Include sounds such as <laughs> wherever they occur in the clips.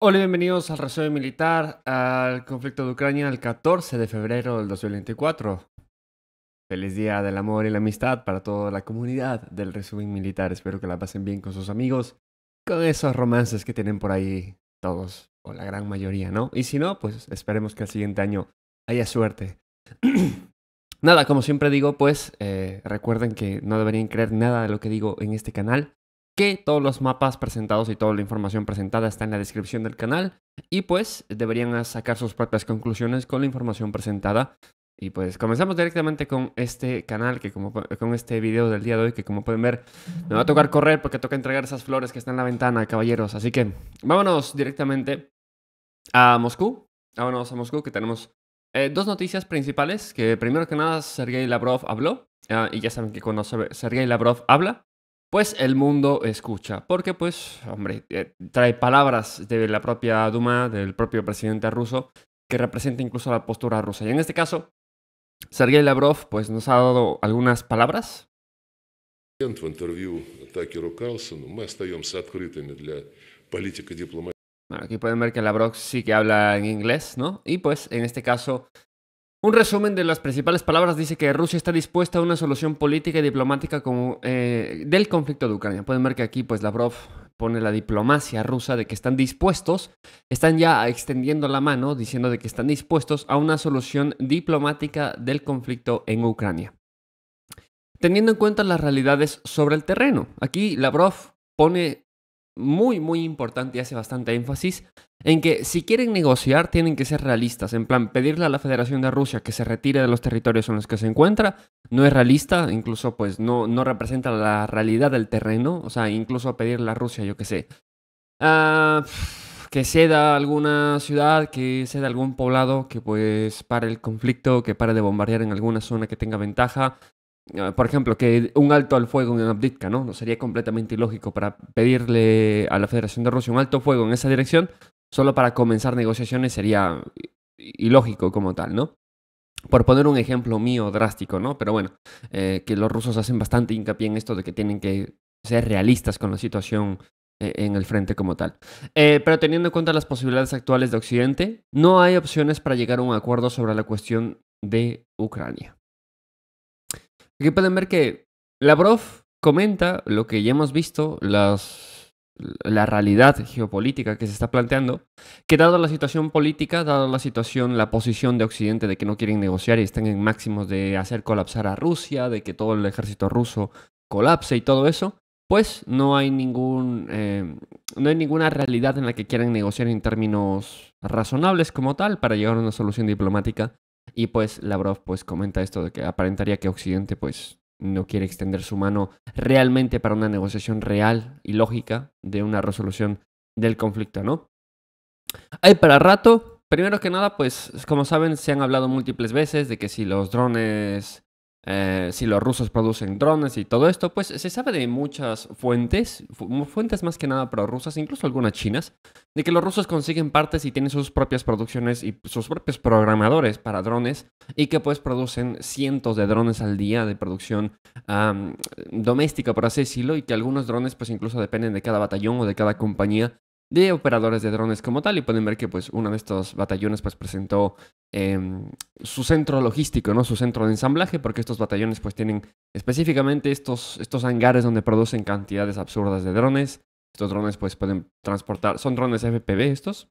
Hola, y bienvenidos al resumen Militar, al conflicto de Ucrania el 14 de febrero del 2024. Feliz día del amor y la amistad para toda la comunidad del resumen militar. Espero que la pasen bien con sus amigos, con esos romances que tienen por ahí todos, o la gran mayoría, ¿no? Y si no, pues esperemos que el siguiente año haya suerte. <clears throat> nada, como siempre digo, pues eh, recuerden que no deberían creer nada de lo que digo en este canal que todos los mapas presentados y toda la información presentada está en la descripción del canal y pues deberían sacar sus propias conclusiones con la información presentada. Y pues comenzamos directamente con este canal, que como, con este video del día de hoy, que como pueden ver, me va a tocar correr porque toca entregar esas flores que están en la ventana, caballeros. Así que vámonos directamente a Moscú. Vámonos a Moscú, que tenemos eh, dos noticias principales, que primero que nada Sergei Lavrov habló, ah, y ya saben que cuando Sergei Lavrov habla, pues el mundo escucha, porque pues, hombre, eh, trae palabras de la propia Duma, del propio presidente ruso, que representa incluso la postura rusa. Y en este caso, Sergei Lavrov pues nos ha dado algunas palabras. aquí pueden ver que Lavrov sí que habla en inglés, ¿no? Y pues en este caso un resumen de las principales palabras dice que Rusia está dispuesta a una solución política y diplomática eh, del conflicto de Ucrania. Pueden ver que aquí pues Lavrov pone la diplomacia rusa de que están dispuestos, están ya extendiendo la mano diciendo de que están dispuestos a una solución diplomática del conflicto en Ucrania. Teniendo en cuenta las realidades sobre el terreno, aquí Lavrov pone muy, muy importante y hace bastante énfasis en que si quieren negociar tienen que ser realistas. En plan, pedirle a la Federación de Rusia que se retire de los territorios en los que se encuentra no es realista, incluso pues no, no representa la realidad del terreno. O sea, incluso pedirle a Rusia, yo qué sé, ah, que ceda alguna ciudad, que ceda algún poblado, que pues pare el conflicto, que pare de bombardear en alguna zona que tenga ventaja. Eh, por ejemplo, que un alto al fuego en Abditka, ¿no? No sería completamente ilógico para pedirle a la Federación de Rusia un alto fuego en esa dirección, solo para comenzar negociaciones sería ilógico como tal, ¿no? Por poner un ejemplo mío drástico, ¿no? Pero bueno, eh, que los rusos hacen bastante hincapié en esto de que tienen que ser realistas con la situación eh, en el frente como tal. pero teniendo en cuenta las posibilidades actuales de Occidente, no hay opciones para llegar a un acuerdo sobre la cuestión de Ucrania. Aquí pueden ver que Lavrov comenta lo que ya hemos visto, las, la realidad geopolítica que se está planteando, que dado la situación política, dado la situación, la posición de Occidente de que no quieren negociar y están en máximos de hacer colapsar a Rusia, de que todo el ejército ruso colapse y todo eso, pues no hay ningún eh, no hay ninguna realidad en la que quieran negociar en términos razonables como tal para llegar a una solución diplomática y pues Lavrov pues comenta esto de que aparentaría que Occidente pues no quiere extender su mano realmente para una negociación real y lógica de una resolución del conflicto, ¿no? Hay para rato. Primero que nada, pues como saben, se han hablado múltiples veces de que si los drones eh, si los rusos producen drones y todo esto, pues se sabe de muchas fuentes, fuentes más que nada prorrusas, incluso algunas chinas, de que los rusos consiguen partes y tienen sus propias producciones y sus propios programadores para drones y que pues producen cientos de drones al día de producción doméstica, por así decirlo, y que algunos drones pues incluso dependen de cada batallón o de cada compañía de operadores de drones como tal y pueden ver que pues uno de estos batallones pues presentó em, su centro logístico, ¿no? Su centro de ensamblaje porque estos batallones pues tienen específicamente estos, estos hangares donde producen cantidades absurdas de drones. Estos drones pues pueden transportar, son drones FPV estos,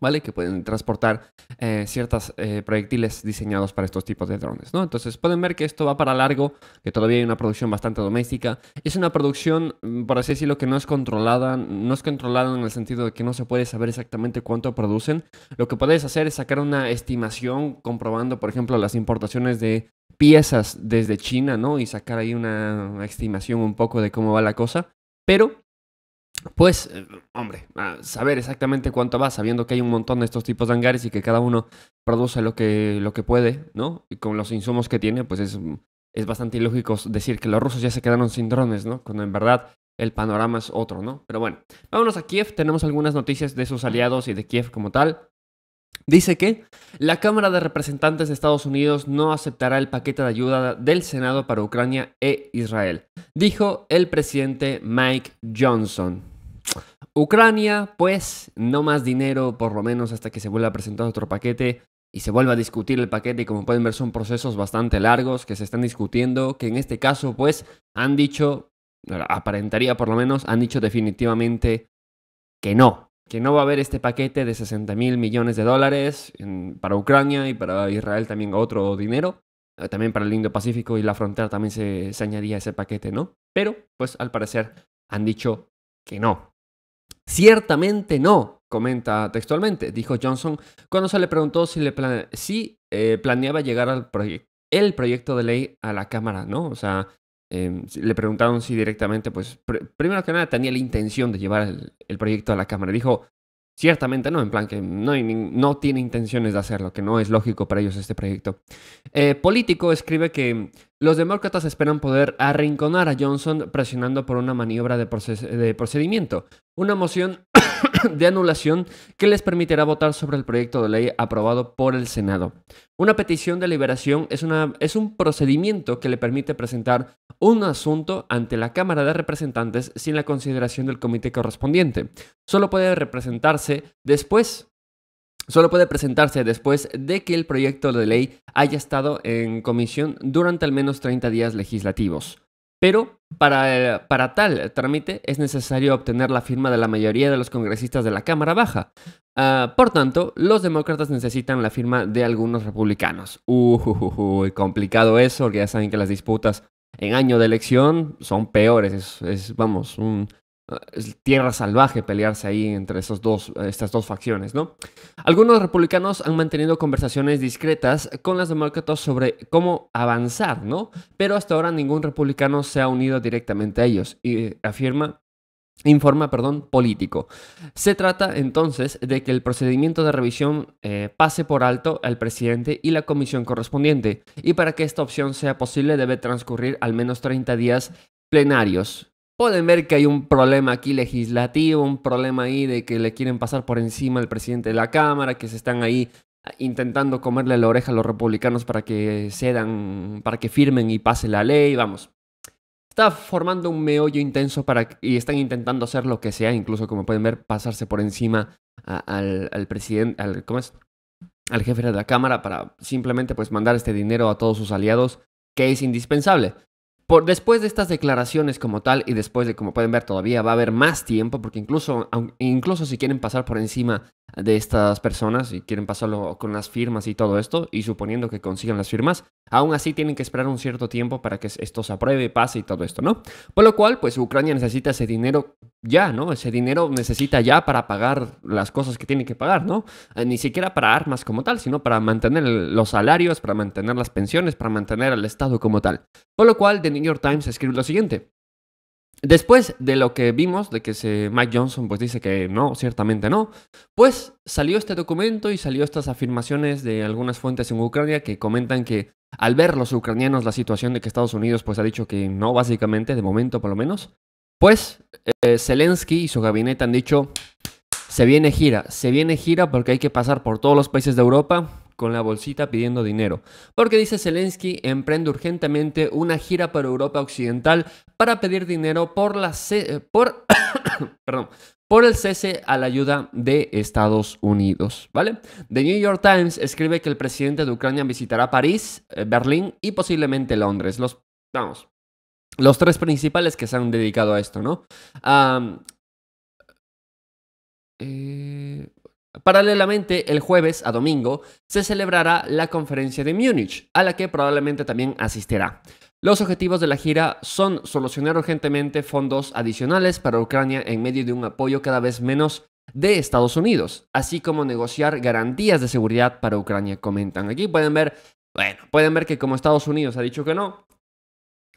¿vale? Que pueden transportar eh, ciertos eh, proyectiles diseñados para estos tipos de drones, ¿no? Entonces pueden ver que esto va para largo, que todavía hay una producción bastante doméstica. Es una producción, mm, por así decirlo, que no es controlada, no es controlada en el sentido de que no se puede saber exactamente cuánto producen. Lo que podéis hacer es sacar una estimación comprobando, por ejemplo, las importaciones de piezas desde China, ¿no? Y sacar ahí una estimación un poco de cómo va la cosa. Pero pues, eh, hombre, saber exactamente cuánto va, sabiendo que hay un montón de estos tipos de hangares y que cada uno produce lo que, lo que puede, ¿no? Y con los insumos que tiene, pues es, es bastante ilógico decir que los rusos ya se quedaron sin drones, ¿no? Cuando en verdad el panorama es otro, ¿no? Pero bueno, vámonos a Kiev, tenemos algunas noticias de sus aliados y de Kiev como tal. Dice que la Cámara de Representantes de Estados Unidos no aceptará el paquete de ayuda del Senado para Ucrania e Israel, dijo el presidente Mike Johnson. Ucrania, pues, no más dinero, por lo menos hasta que se vuelva a presentar otro paquete y se vuelva a discutir el paquete. Y como pueden ver, son procesos bastante largos que se están discutiendo, que en este caso, pues, han dicho, aparentaría por lo menos, han dicho definitivamente que no, que no va a haber este paquete de 60 mil millones de dólares para Ucrania y para Israel también otro dinero. Eh, también para el Indo-Pacífico y la frontera también se, añadía ese paquete, ¿no? Pero, pues al parecer han dicho que no. Ciertamente no, comenta textualmente, dijo Johnson cuando se le preguntó si, le si eh, planeaba llegar al proyecto el proyecto de ley a la Cámara, ¿no? O sea, Em, le preguntaron si directamente, pues, primero que nada, tenía la intención de llevar el, proyecto a la Cámara. Dijo, ciertamente no, en plan que no, no tiene intenciones de hacerlo, que no es lógico para ellos este proyecto. Eh, Político escribe que los demócratas esperan poder arrinconar a Johnson presionando por una maniobra de, procedimiento, una moción <coughs> de anulación que les permitirá votar sobre el proyecto de ley aprobado por el Senado. Una petición de liberación es, una, es un procedimiento que le permite presentar un asunto ante la Cámara de Representantes sin la consideración del comité correspondiente. Solo puede representarse después. Solo puede presentarse después de que el proyecto de ley haya estado en comisión durante al menos 30 días legislativos. Pero para, para, tal trámite es necesario obtener la firma de la mayoría de los congresistas de la Cámara Baja. Ah, por tanto, los demócratas necesitan la firma de algunos republicanos. Uy, uh, uh, uh, complicado eso, porque ya saben que las disputas en año de elección son peores. Es, vamos, un, tierra salvaje pelearse ahí entre esos dos, estas dos facciones, ¿no? Algunos republicanos han mantenido conversaciones discretas con las demócratas sobre cómo avanzar, ¿no? Pero hasta ahora ningún republicano se ha unido directamente a ellos, y eh, afirma informa, perdón, político. Se trata entonces de que el procedimiento de revisión eh, pase por alto al presidente y la comisión correspondiente, y para que esta opción sea posible debe transcurrir al menos 30 días plenarios. Pueden ver que hay un problema aquí legislativo, un problema ahí de que le quieren pasar por encima al presidente de la Cámara, que se están ahí ah, intentando comerle la oreja a los republicanos para que cedan, para que firmen y pase la ley, vamos está formando un meollo intenso para, y están intentando hacer lo que sea, incluso como pueden ver, pasarse por encima al, presidente, al, al jefe de la Cámara para simplemente pues mandar este dinero a todos sus aliados, que es indispensable. Por, después de estas declaraciones como tal y después de como pueden ver todavía va a haber más tiempo porque incluso, incluso si quieren pasar por encima de estas personas y quieren pasarlo con las firmas y todo esto, y suponiendo que consigan las firmas, aún así tienen que esperar un cierto tiempo para que esto se apruebe, pase y todo esto, ¿no? Por lo cual, pues Ucrania necesita ese dinero ya, ¿no? Ese dinero necesita ya para pagar las cosas que tiene que pagar, ¿no? Eh, ni siquiera para armas como tal, sino para mantener los salarios, para mantener las pensiones, para mantener al Estado como tal. Por lo cual, The New York Times escribe lo siguiente. Después de lo que vimos, de que Mike Johnson pues dice que no, ciertamente no, pues salió este documento y salió estas afirmaciones de algunas fuentes en Ucrania que comentan que al ver los ucranianos la situación de que Estados Unidos pues ha dicho que no, básicamente, de momento por lo menos, pues eh, Zelensky y su gabinete han dicho, se viene gira, se viene gira porque hay que pasar por todos los países de Europa, con la bolsita pidiendo dinero, porque dice Zelensky emprende urgentemente una gira por Europa Occidental para pedir dinero por la eh, por <coughs> perdón, por el cese a la ayuda de Estados Unidos, ¿vale? The New York Times escribe que el presidente de Ucrania visitará París, eh, Berlín y posiblemente Londres. Los vamos, los tres principales que se han dedicado a esto, ¿no? eh, Paralelamente, el jueves a domingo se celebrará la conferencia de Múnich, a la que probablemente también asistirá. Los objetivos de la gira son solucionar urgentemente fondos adicionales para Ucrania en medio de un apoyo cada vez menos de Estados Unidos, así como negociar garantías de seguridad para Ucrania, comentan. Aquí pueden ver, bueno, pueden ver que como Estados Unidos ha dicho que no,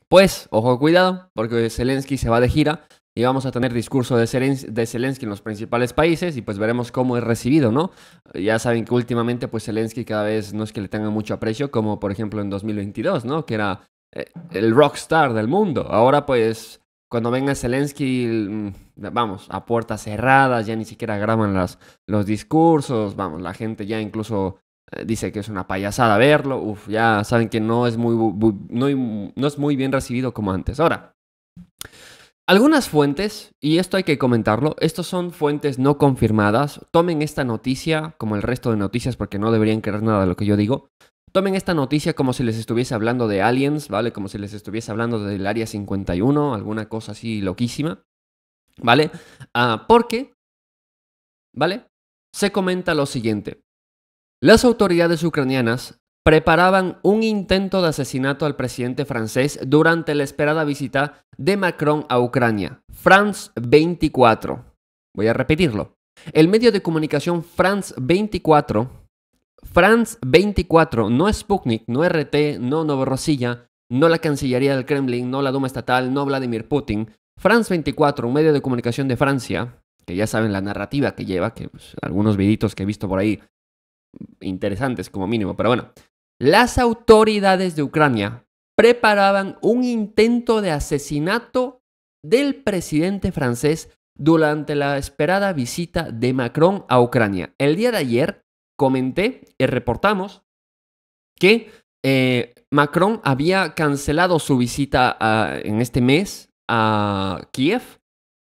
pues, ojo cuidado, porque Zelensky se va de gira y vamos a tener discurso de Zelensky, en los principales países y pues veremos cómo es recibido, ¿no? Ya saben que últimamente pues Zelensky cada vez no es que le tengan mucho aprecio, como por ejemplo en 2022, ¿no? Que era eh, el rockstar del mundo. Ahora pues cuando venga Zelensky, mm, vamos, a puertas cerradas, ya ni siquiera graban las, los discursos, vamos, la gente ya incluso eh, dice que es una payasada verlo, uf, ya saben que no es no es muy bien recibido como antes. Ahora, algunas fuentes, y esto hay que comentarlo, estos son fuentes no confirmadas, tomen esta noticia como el resto de noticias porque no deberían creer nada de lo que yo digo. Tomen esta noticia como si les estuviese hablando de aliens, ¿vale? Como si les estuviese hablando del Área 51, alguna cosa así loquísima, ¿vale? Ah, porque, ¿vale? Se comenta lo siguiente. Las autoridades ucranianas preparaban un intento de asesinato al presidente francés durante la esperada visita de Macron a Ucrania. France 24. Voy a repetirlo. El medio de comunicación France 24, France 24, no Sputnik, no RT, no Novorossiya, no la Cancillería del Kremlin, no la Duma Estatal, no Vladimir Putin. France 24, un medio de comunicación de Francia, que ya saben la narrativa que lleva, que pues, algunos videitos que he visto por ahí interesantes como mínimo, pero bueno las autoridades de Ucrania preparaban un intento de asesinato del presidente francés durante la esperada visita de Macron a Ucrania. El día de ayer comenté y reportamos que eh, Macron había cancelado su visita en este mes a Kiev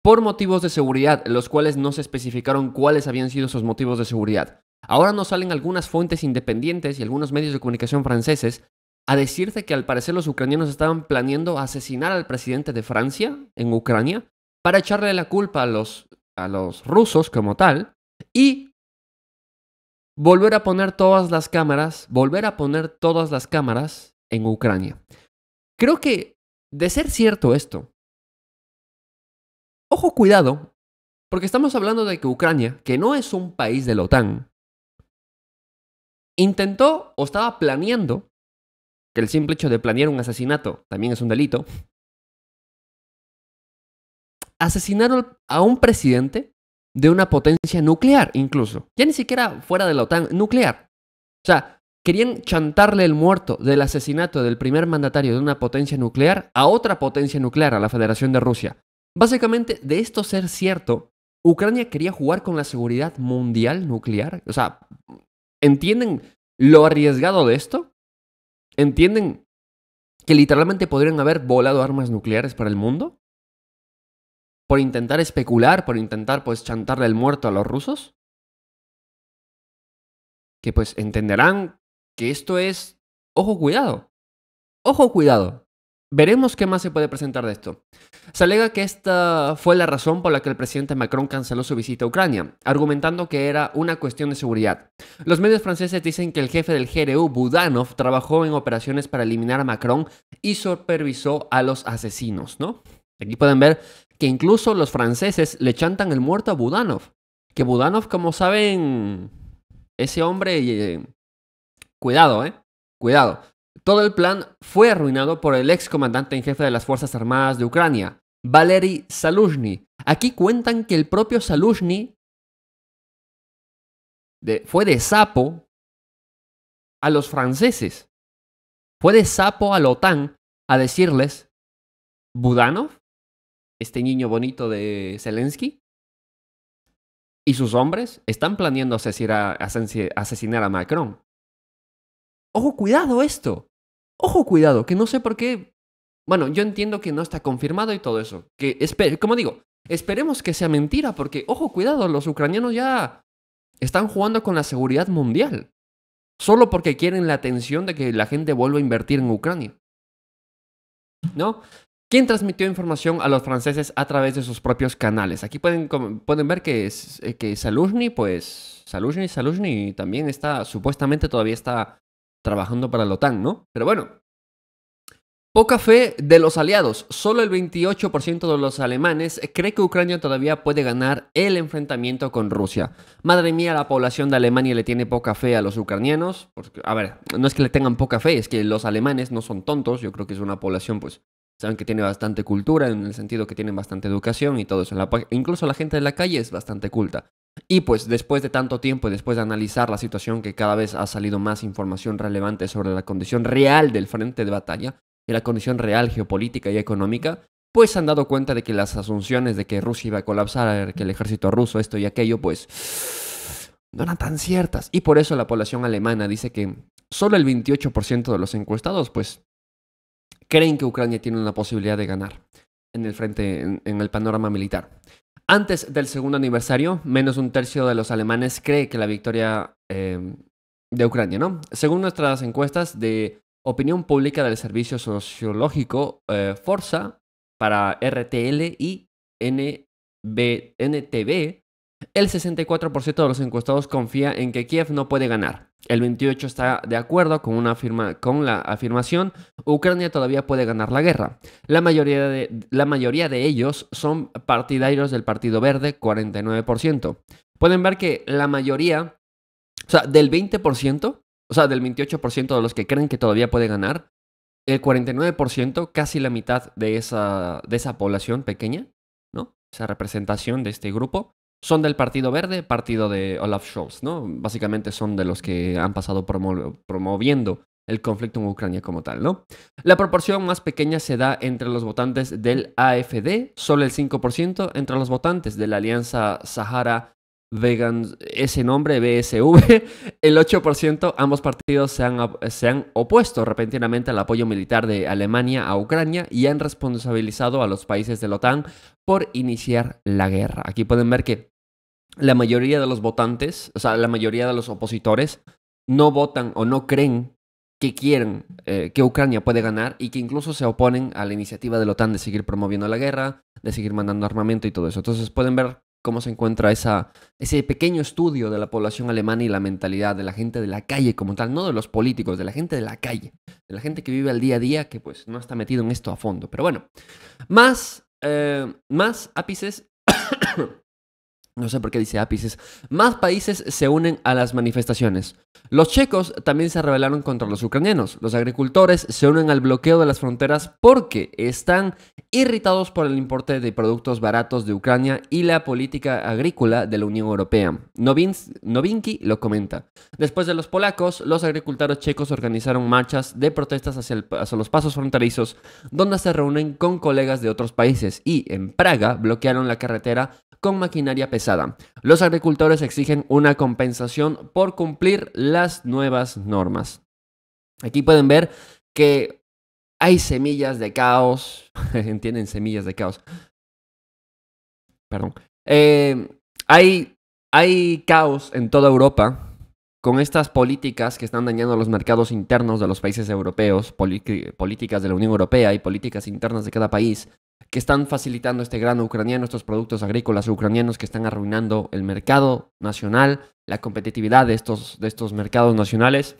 por motivos de seguridad, los cuales no se especificaron cuáles habían sido esos motivos de seguridad. Ahora nos salen algunas fuentes independientes y algunos medios de comunicación franceses a decirse que al parecer los ucranianos estaban planeando asesinar al presidente de Francia en Ucrania para echarle la culpa a los, rusos como tal y volver a poner todas las cámaras, volver a poner todas las cámaras en Ucrania. Creo que de ser cierto esto, ojo cuidado, porque estamos hablando de que Ucrania, que no es un país de la OTAN, intentó o estaba planeando, que el simple hecho de planear un asesinato también es un delito, asesinar a un presidente de una potencia nuclear incluso, ya ni siquiera fuera de la OTAN, nuclear. O sea, querían chantarle el muerto del asesinato del primer mandatario de una potencia nuclear a otra potencia nuclear, a la Federación de Rusia. Básicamente, de esto ser cierto, Ucrania quería jugar con la seguridad mundial nuclear, o sea, ¿Entienden lo arriesgado de esto? ¿Entienden que literalmente podrían haber volado armas nucleares para el mundo? ¿Por intentar especular, por intentar pues chantarle el muerto a los rusos? Que pues entenderán que esto es, ojo cuidado, ojo cuidado, Veremos qué más se puede presentar de esto. Se alega que esta fue la razón por la que el presidente Macron canceló su visita a Ucrania, argumentando que era una cuestión de seguridad. Los medios franceses dicen que el jefe del GRU, Budanov, trabajó en operaciones para eliminar a Macron y supervisó a los asesinos, ¿no? Aquí pueden ver que incluso los franceses le chantan el muerto a Budanov. Que Budanov, como saben, ese hombre... Eh, cuidado, ¿eh? Cuidado. Todo el plan fue arruinado por el ex comandante en jefe de las Fuerzas Armadas de Ucrania, Valery Salushny. Aquí cuentan que el propio Salushny fue de sapo a los franceses. Fue de sapo a la OTAN a decirles, Budanov, este niño bonito de Zelensky, y sus hombres están planeando asesinar a Macron. Ojo, cuidado esto. Ojo, cuidado, que no sé por qué. Bueno, yo entiendo que no está confirmado y todo eso. Que, como digo, esperemos que sea mentira, porque, ojo, cuidado, los ucranianos ya están jugando con la seguridad mundial. Solo porque quieren la atención de que la gente vuelva a invertir en Ucrania. ¿No? ¿Quién transmitió información a los franceses a través de sus propios canales. Aquí pueden, pueden ver que, eh, que Saluzny, pues Saluzny, Saluzny también está, supuestamente todavía está trabajando para la OTAN, ¿no? Pero bueno, poca fe de los aliados. Solo el 28% de los alemanes cree que Ucrania todavía puede ganar el enfrentamiento con Rusia. Madre mía, la población de Alemania le tiene poca fe a los ucranianos. a ver, no es que le tengan poca fe, es que los alemanes no son tontos. Yo creo que es una población pues saben que tiene bastante cultura, en el sentido que tienen bastante educación y todo eso. incluso la gente de la calle es bastante culta. Y pues después de tanto tiempo y después de analizar la situación que cada vez ha salido más información relevante sobre la condición real del frente de batalla y la condición real geopolítica y económica, pues han dado cuenta de que las asunciones de que Rusia iba a colapsar, que el ejército ruso, esto y aquello, pues no eran tan ciertas. Y por eso la población alemana dice que solo el 28% de los encuestados, pues creen que Ucrania tiene una posibilidad de ganar en el frente, en, el panorama militar. Antes del segundo aniversario, menos un tercio de los alemanes cree que la victoria em, de Ucrania, ¿no? Según nuestras encuestas de opinión pública del servicio sociológico eh, Forza para RTL y NTB, el 64% de los encuestados confía en que Kiev no puede ganar. El 28 está de acuerdo con, una con la afirmación, Ucrania todavía puede ganar la guerra. La mayoría, de, la mayoría de ellos son partidarios del Partido Verde, 49%. Pueden ver que la mayoría, o sea, del 20%, o sea, del 28% de los que creen que todavía puede ganar, el 49%, casi la mitad de esa, de esa población pequeña, ¿no? Esa representación de este grupo, son del Partido Verde, partido de Olaf Scholz, ¿no? Básicamente son de los que han pasado promoviendo el conflicto en Ucrania como tal, ¿no? La proporción más pequeña se da entre los votantes del AFD, solo el 5%, entre los votantes de la Alianza Sahara Vegan, ese nombre, BSV, <laughs> el 8%, ambos partidos se han, se han, opuesto repentinamente al apoyo militar de Alemania a Ucrania y han responsabilizado a los países de la OTAN por iniciar la guerra. Aquí pueden ver que la mayoría de los votantes, o sea, la mayoría de los opositores, no votan o no creen que quieren eh, que Ucrania puede ganar y que incluso se oponen a la iniciativa de la OTAN de seguir promoviendo la guerra, de seguir mandando armamento y todo eso. Entonces pueden ver cómo se encuentra esa, ese pequeño estudio de la población alemana y la mentalidad de la gente de la calle como tal, no de los políticos, de la gente de la calle, de la gente que vive al día a día que pues no está metido en esto a fondo. Pero bueno, más, eh, más ápices no sé por qué dice ápices. Más países se unen a las manifestaciones. Los checos también se rebelaron contra los ucranianos. Los agricultores se unen al bloqueo de las fronteras porque están irritados por el importe de productos baratos de Ucrania y la política agrícola de la Unión Europea. Novinsky lo comenta. Después de los polacos, los agricultores checos organizaron marchas de protestas hacia, hacia los pasos fronterizos, donde se reúnen con colegas de otros países y en Praga bloquearon la carretera con maquinaria pesada los agricultores exigen una compensación por cumplir las nuevas normas. Aquí pueden ver que hay semillas de caos. ¿Entienden? <laughs> Semillas de caos. Perdón. Eh, hay, hay caos en toda Europa con estas políticas que están dañando los mercados internos de los países europeos, políticas de la Unión Europea y políticas internas de cada país, que están facilitando este grano ucraniano, estos productos agrícolas ucranianos que están arruinando el mercado nacional, la competitividad de estos, de estos mercados nacionales.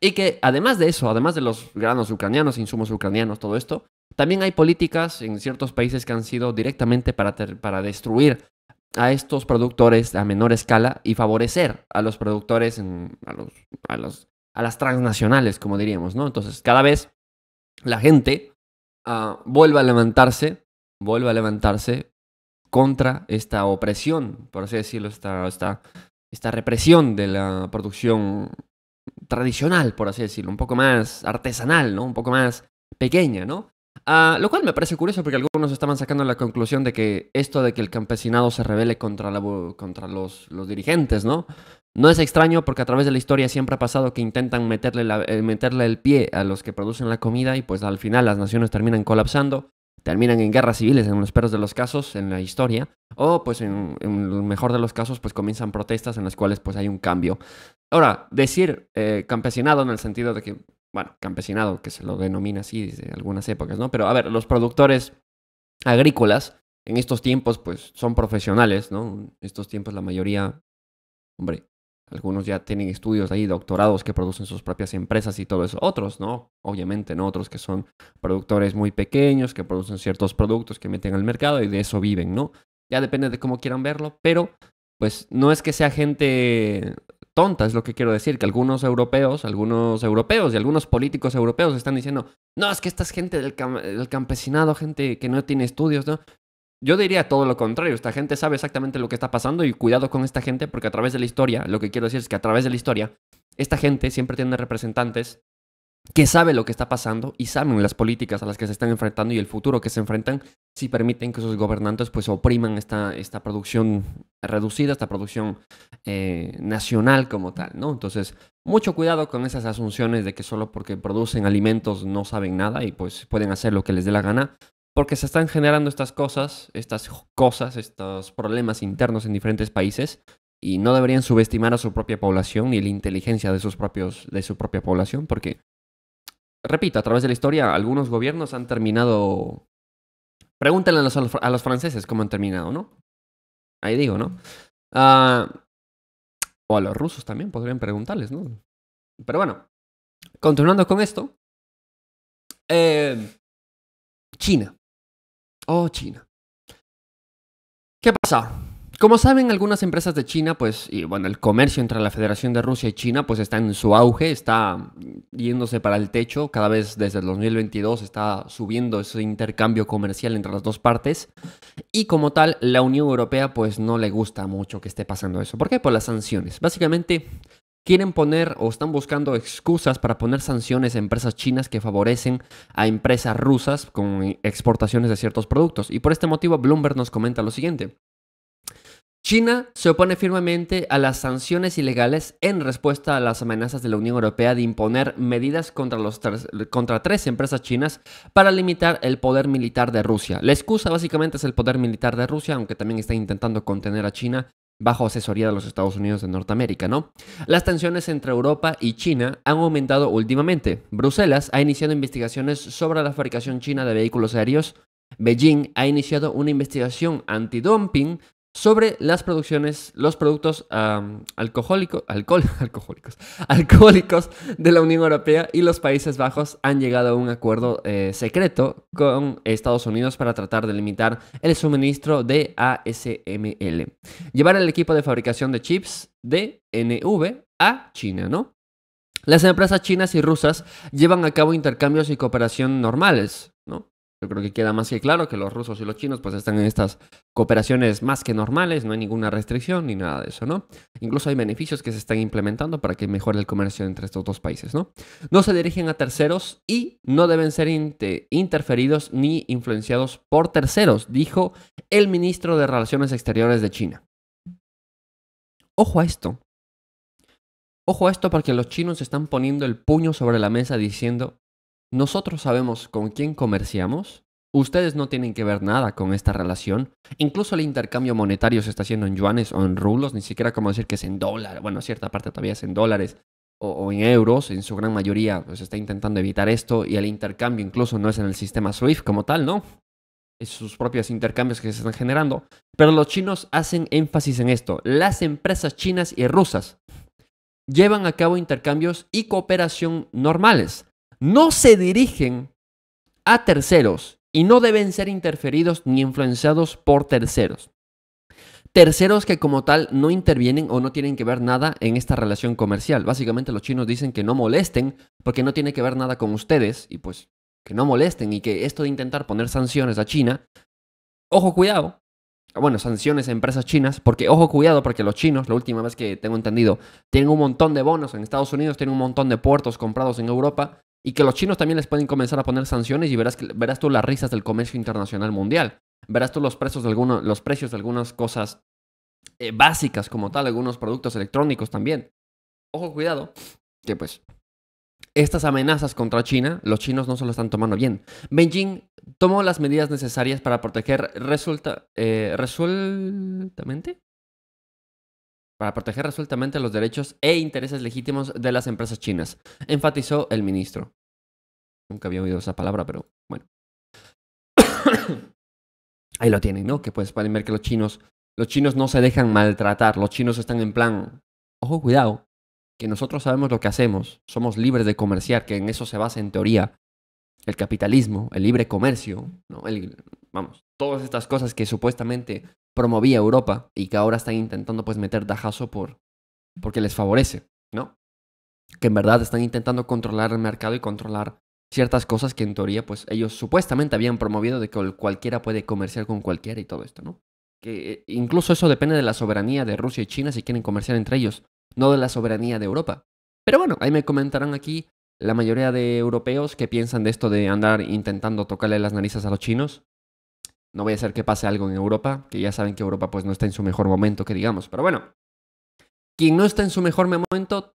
Y que además de eso, además de los granos ucranianos, insumos ucranianos, todo esto, también hay políticas en ciertos países que han sido directamente para, para destruir a estos productores a menor escala y favorecer a los productores, a, los, a, a las transnacionales, como diríamos, ¿no? Entonces, cada vez la gente Ah, vuelva a levantarse, vuelva a levantarse contra esta opresión, por así decirlo, esta, esta, esta represión de la producción tradicional, por así decirlo, un poco más artesanal, ¿no? Un poco más pequeña, ¿no? Ah, lo cual me parece curioso porque algunos estaban sacando la conclusión de que esto de que el campesinado se revele contra, la, contra los, los dirigentes, ¿no? No es extraño porque a través de la historia siempre ha pasado que intentan meterle, eh, meterle el pie a los que producen la comida y pues al final las naciones terminan colapsando, terminan en guerras civiles en los peores de los casos en la historia o pues en, el mejor de los casos pues comienzan protestas en las cuales pues hay un cambio. Ahora, decir eh, campesinado en el sentido de que, bueno, campesinado que se lo denomina así desde algunas épocas, ¿no? Pero a ver, los productores agrícolas en estos tiempos pues son profesionales, ¿no? En estos tiempos la mayoría, hombre, algunos ya tienen estudios ahí, doctorados que producen sus propias empresas y todo eso. Otros no, obviamente, ¿no? Otros que son productores muy pequeños, que producen ciertos productos que meten al mercado y de eso viven, ¿no? Ya depende de cómo quieran verlo, pero pues no es que sea gente tonta, es lo que quiero decir, que algunos europeos, algunos europeos y algunos políticos europeos están diciendo, no, es que esta es gente del, campesinado, gente que no tiene estudios, ¿no? Yo diría todo lo contrario, esta gente sabe exactamente lo que está pasando y cuidado con esta gente porque a través de la historia, lo que quiero decir es que a través de la historia, esta gente siempre tiene representantes que saben lo que está pasando y saben las políticas a las que se están enfrentando y el futuro que se enfrentan si permiten que sus gobernantes pues opriman esta, esta producción reducida, esta producción eh, nacional como tal, ¿no? Entonces, mucho cuidado con esas asunciones de que solo porque producen alimentos no saben nada y pues pueden hacer lo que les dé la gana porque se están generando estas cosas, estas cosas, estos problemas internos en diferentes países y no deberían subestimar a su propia población ni la inteligencia de sus propios de su propia población porque repito, a través de la historia algunos gobiernos han terminado pregúntenle a los, franceses cómo han terminado, ¿no? Ahí digo, ¿no? Ah, o a los rusos también podrían preguntarles, ¿no? Pero bueno, continuando con esto, eh, China. Oh, China. ¿Qué pasa? Como saben, algunas empresas de China, pues, y bueno, el comercio entre la Federación de Rusia y China, pues está en su auge, está yéndose para el techo, cada vez desde el 2022 está subiendo ese intercambio comercial entre las dos partes, y como tal, la Unión Europea, pues no le gusta mucho que esté pasando eso. ¿Por qué? Por las sanciones. Básicamente, quieren poner o están buscando excusas para poner sanciones a empresas chinas que favorecen a empresas rusas con exportaciones de ciertos productos. Y por este motivo Bloomberg nos comenta lo siguiente. China se opone firmemente a las sanciones ilegales en respuesta a las amenazas de la Unión Europea de imponer medidas contra, los contra tres empresas chinas para limitar el poder militar de Rusia. La excusa básicamente es el poder militar de Rusia, aunque también está intentando contener a China bajo asesoría de los Estados Unidos de Norteamérica, ¿no? Las tensiones entre Europa y China han aumentado últimamente. Bruselas ha iniciado investigaciones sobre la fabricación china de vehículos aéreos. Beijing ha iniciado una investigación antidumping sobre las producciones, los productos <laughs> alcohólicos, de la Unión Europea y los Países Bajos han llegado a un acuerdo eh, secreto con Estados Unidos para tratar de limitar el suministro de ASML. Llevar el equipo de fabricación de chips de NV a China, ¿no? Las empresas chinas y rusas llevan a cabo intercambios y cooperación normales, yo creo que queda más que claro que los rusos y los chinos pues están en estas cooperaciones más que normales, no hay ninguna restricción ni nada de eso, ¿no? Incluso hay beneficios que se están implementando para que mejore el comercio entre estos dos países, ¿no? No se dirigen a terceros y no deben ser interferidos ni influenciados por terceros, dijo el ministro de Relaciones Exteriores de China. Ojo a esto. Ojo a esto porque los chinos están poniendo el puño sobre la mesa diciendo nosotros sabemos con quién comerciamos. Ustedes no tienen que ver nada con esta relación. Incluso el intercambio monetario se está haciendo en yuanes o en rublos, ni siquiera como decir que es en dólares. Bueno, cierta parte todavía es en dólares o, en euros. En su gran mayoría se pues, está intentando evitar esto y el intercambio incluso no es en el sistema SWIFT como tal, ¿no? Es sus propios intercambios que se están generando. Pero los chinos hacen énfasis en esto. Las empresas chinas y rusas llevan a cabo intercambios y cooperación normales no se dirigen a terceros y no deben ser interferidos ni influenciados por terceros. Terceros que como tal no intervienen o no tienen que ver nada en esta relación comercial. Básicamente los chinos dicen que no molesten porque no tiene que ver nada con ustedes y pues que no molesten y que esto de intentar poner sanciones a China, ojo cuidado, bueno, sanciones a empresas chinas, porque ojo cuidado, porque los chinos, la última vez que tengo entendido, tienen un montón de bonos en Estados Unidos, tienen un montón de puertos comprados en Europa, y que los chinos también les pueden comenzar a poner sanciones y verás, verás tú las risas del comercio internacional mundial. Verás tú los precios de, algunos, los precios de algunas cosas eh, básicas como tal, algunos productos electrónicos también. Ojo, cuidado, que pues estas amenazas contra China, los chinos no se lo están tomando bien. Beijing tomó las medidas necesarias para proteger resulta, eh, resueltamente para proteger resueltamente los derechos e intereses legítimos de las empresas chinas, enfatizó el ministro. Nunca había oído esa palabra, pero bueno. <coughs> Ahí lo tienen, ¿no? Que pues pueden ver que los chinos, los chinos no se dejan maltratar, los chinos están en plan, ojo, cuidado, que nosotros sabemos lo que hacemos, somos libres de comerciar, que en eso se basa en teoría el capitalismo, el libre comercio, ¿no? El, vamos, todas estas cosas que supuestamente promovía Europa y que ahora están intentando pues meter dajazo por, porque les favorece, ¿no? Que en verdad están intentando controlar el mercado y controlar ciertas cosas que en teoría pues ellos supuestamente habían promovido de que cualquiera puede comerciar con cualquiera y todo esto, ¿no? Que eh, incluso eso depende de la soberanía de Rusia y China si quieren comerciar entre ellos, no de la soberanía de Europa. Pero bueno, ahí me comentarán aquí la mayoría de europeos que piensan de esto de andar intentando tocarle las narices a los chinos. No voy a hacer que pase algo en Europa, que ya saben que Europa pues no está en su mejor momento, que digamos. Pero bueno, quien no está en su mejor momento,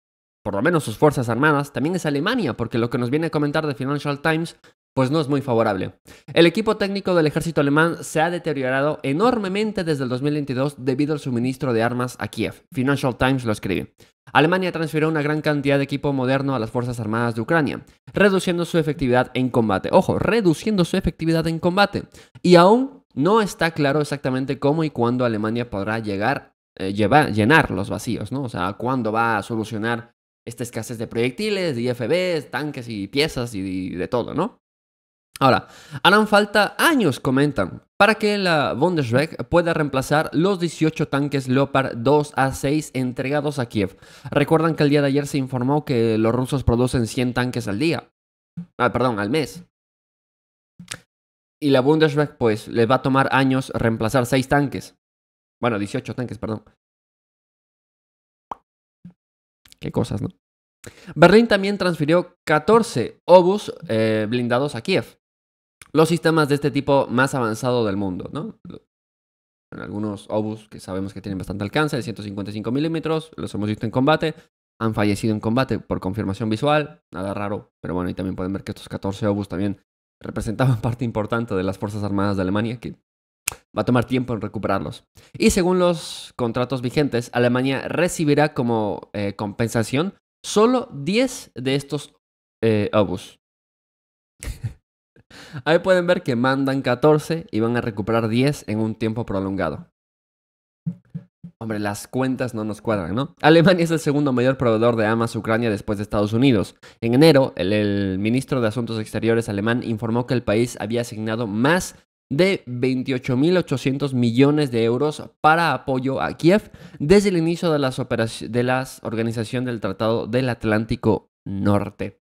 por lo menos sus Fuerzas Armadas, también es Alemania, porque lo que nos viene a comentar de Financial Times pues no es muy favorable. El equipo técnico del ejército alemán se ha deteriorado enormemente desde el 2022 debido al suministro de armas a Kiev. Financial Times lo escribe. Alemania transfirió una gran cantidad de equipo moderno a las Fuerzas Armadas de Ucrania, reduciendo su efectividad en combate. Ojo, reduciendo su efectividad en combate. Y aún no está claro exactamente cómo y cuándo Alemania podrá llegar, eh, llenar los vacíos, ¿no? O sea, cuándo va a solucionar esta escasez de proyectiles, de IFBs, tanques y piezas y de todo, ¿no? Ahora, harán falta años, comentan, para que la Bundeswehr pueda reemplazar los 18 tanques Leopard 2 a 6 entregados a Kiev. Recuerdan que el día de ayer se informó que los rusos producen 100 tanques al día. Ah, perdón, al mes. Y la Bundeswehr, pues, les va a tomar años reemplazar 6 tanques. Bueno, 18 tanques, perdón. Qué cosas, ¿no? Berlín también transfirió 14 obus eh, blindados a Kiev los sistemas de este tipo más avanzado del mundo, ¿no? En algunos obus que sabemos que tienen bastante alcance, de 155 milímetros, los hemos visto en combate, han fallecido en combate por confirmación visual, nada raro, pero bueno, y también pueden ver que estos 14 obus también representaban <laughs> parte importante de las Fuerzas Armadas de Alemania, que va a tomar tiempo en recuperarlos. Y según los contratos vigentes, Alemania recibirá como eh, compensación solo 10 de estos eh, obus. <laughs> Ahí pueden ver que mandan 14 y van a recuperar 10 en un tiempo prolongado. Hombre, las cuentas no nos cuadran, ¿no? Alemania es el segundo mayor proveedor de armas a Ucrania después de Estados Unidos. En enero, el, ministro de Asuntos Exteriores alemán informó que el país había asignado más de 28.800 millones de euros para apoyo a Kiev desde el inicio de, de la organización del Tratado del Atlántico Norte.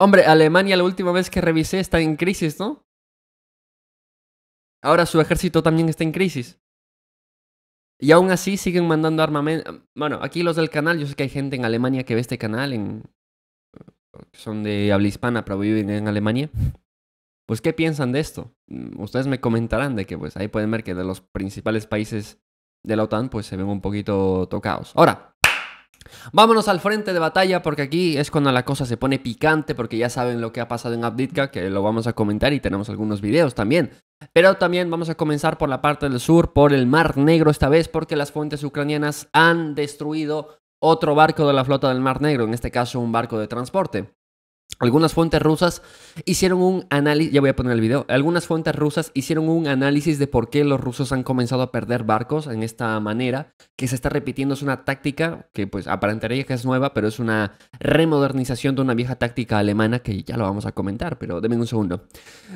Hombre, Alemania la última vez que revisé está en crisis, ¿no? Ahora su ejército también está en crisis. Y aún así siguen mandando armamento. Ah, bueno, aquí los del canal, yo sé que hay gente en Alemania que ve este canal, en... son de habla hispana, pero viven en Alemania. Pues, ¿qué piensan de esto? Mm, ustedes me comentarán de que, pues, ahí pueden ver que de los principales países de la OTAN, pues, se ven un poquito tocados. Ahora, Vámonos al frente de batalla porque aquí es cuando la cosa se pone picante porque ya saben lo que ha pasado en Abditka, que lo vamos a comentar y tenemos algunos videos también. Pero también vamos a comenzar por la parte del sur, por el Mar Negro esta vez, porque las fuentes ucranianas han destruido otro barco de la flota del Mar Negro, en este caso un barco de transporte. Algunas fuentes rusas hicieron un análisis, ya voy a poner el video, algunas fuentes rusas hicieron un análisis de por qué los rusos han comenzado a perder barcos en esta manera, que se está repitiendo, es una táctica que pues aparentaría que es nueva, pero es una remodernización de una vieja táctica alemana que ya lo vamos a comentar, pero denme un segundo.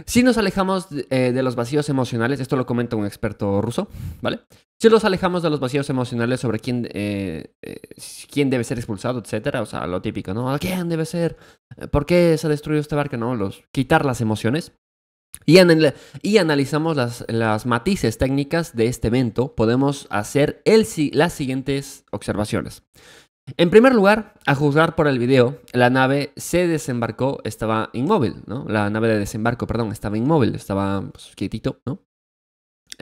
Si nos alejamos de, eh, de los vacíos emocionales, esto lo comenta un experto ruso, ¿vale? Si los alejamos de los vacíos emocionales sobre quién, eh, eh, quién debe ser expulsado, etcétera, o sea, lo típico, ¿no? Ah, ¿Quién debe ser? Eh, ¿Por qué se destruyó este barco? ¿No? Los, quitar las emociones. Y, y analizamos las, las, matices técnicas de este evento, podemos hacer el, las siguientes observaciones. En primer lugar, a juzgar por el video, la nave se desembarcó, estaba inmóvil, ¿no? La nave de desembarco, perdón, estaba inmóvil, estaba pues, quietito, ¿no?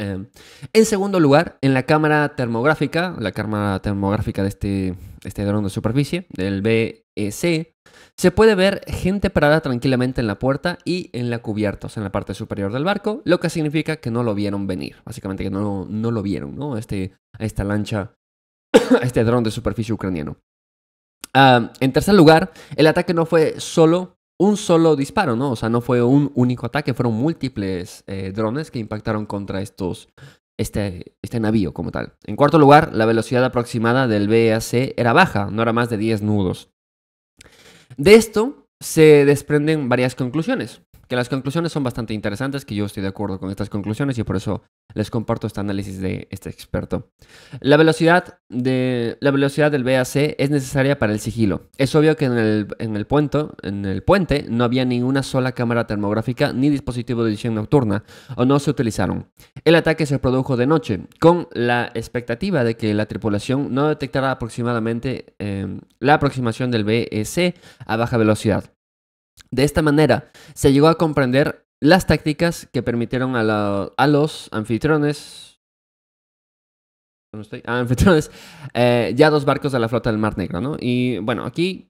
Em, en segundo lugar, en la cámara termográfica, la cámara termográfica de este, este dron de superficie, del BEC, se puede ver gente parada tranquilamente en la puerta y en la cubierta, o sea, en la parte superior del barco, lo que significa que no lo vieron venir, básicamente que no, no lo vieron, ¿no? Este, a esta lancha, <coughs> a este dron de superficie ucraniano. Ah, en tercer lugar, el ataque no fue solo un solo disparo, ¿no? O sea, no fue un único ataque, fueron múltiples eh, drones que impactaron contra estos, este, este navío como tal. En cuarto lugar, la velocidad aproximada del BAC era baja, no era más de 10 nudos. De esto se desprenden varias conclusiones que las conclusiones son bastante interesantes, que yo estoy de acuerdo con estas conclusiones y por eso les comparto este análisis de este experto. La velocidad, de, la velocidad del BAC es necesaria para el sigilo. Es obvio que en el, puente, en el puente no había ninguna sola cámara termográfica ni dispositivo de edición nocturna, o no se utilizaron. El ataque se produjo de noche, con la expectativa de que la tripulación no detectara aproximadamente eh, la aproximación del BEC a baja velocidad. De esta manera, se llegó a comprender las tácticas que permitieron a, los anfitriones ah, <laughs> eh, ya dos barcos de la flota del Mar Negro, ¿no? Y bueno, aquí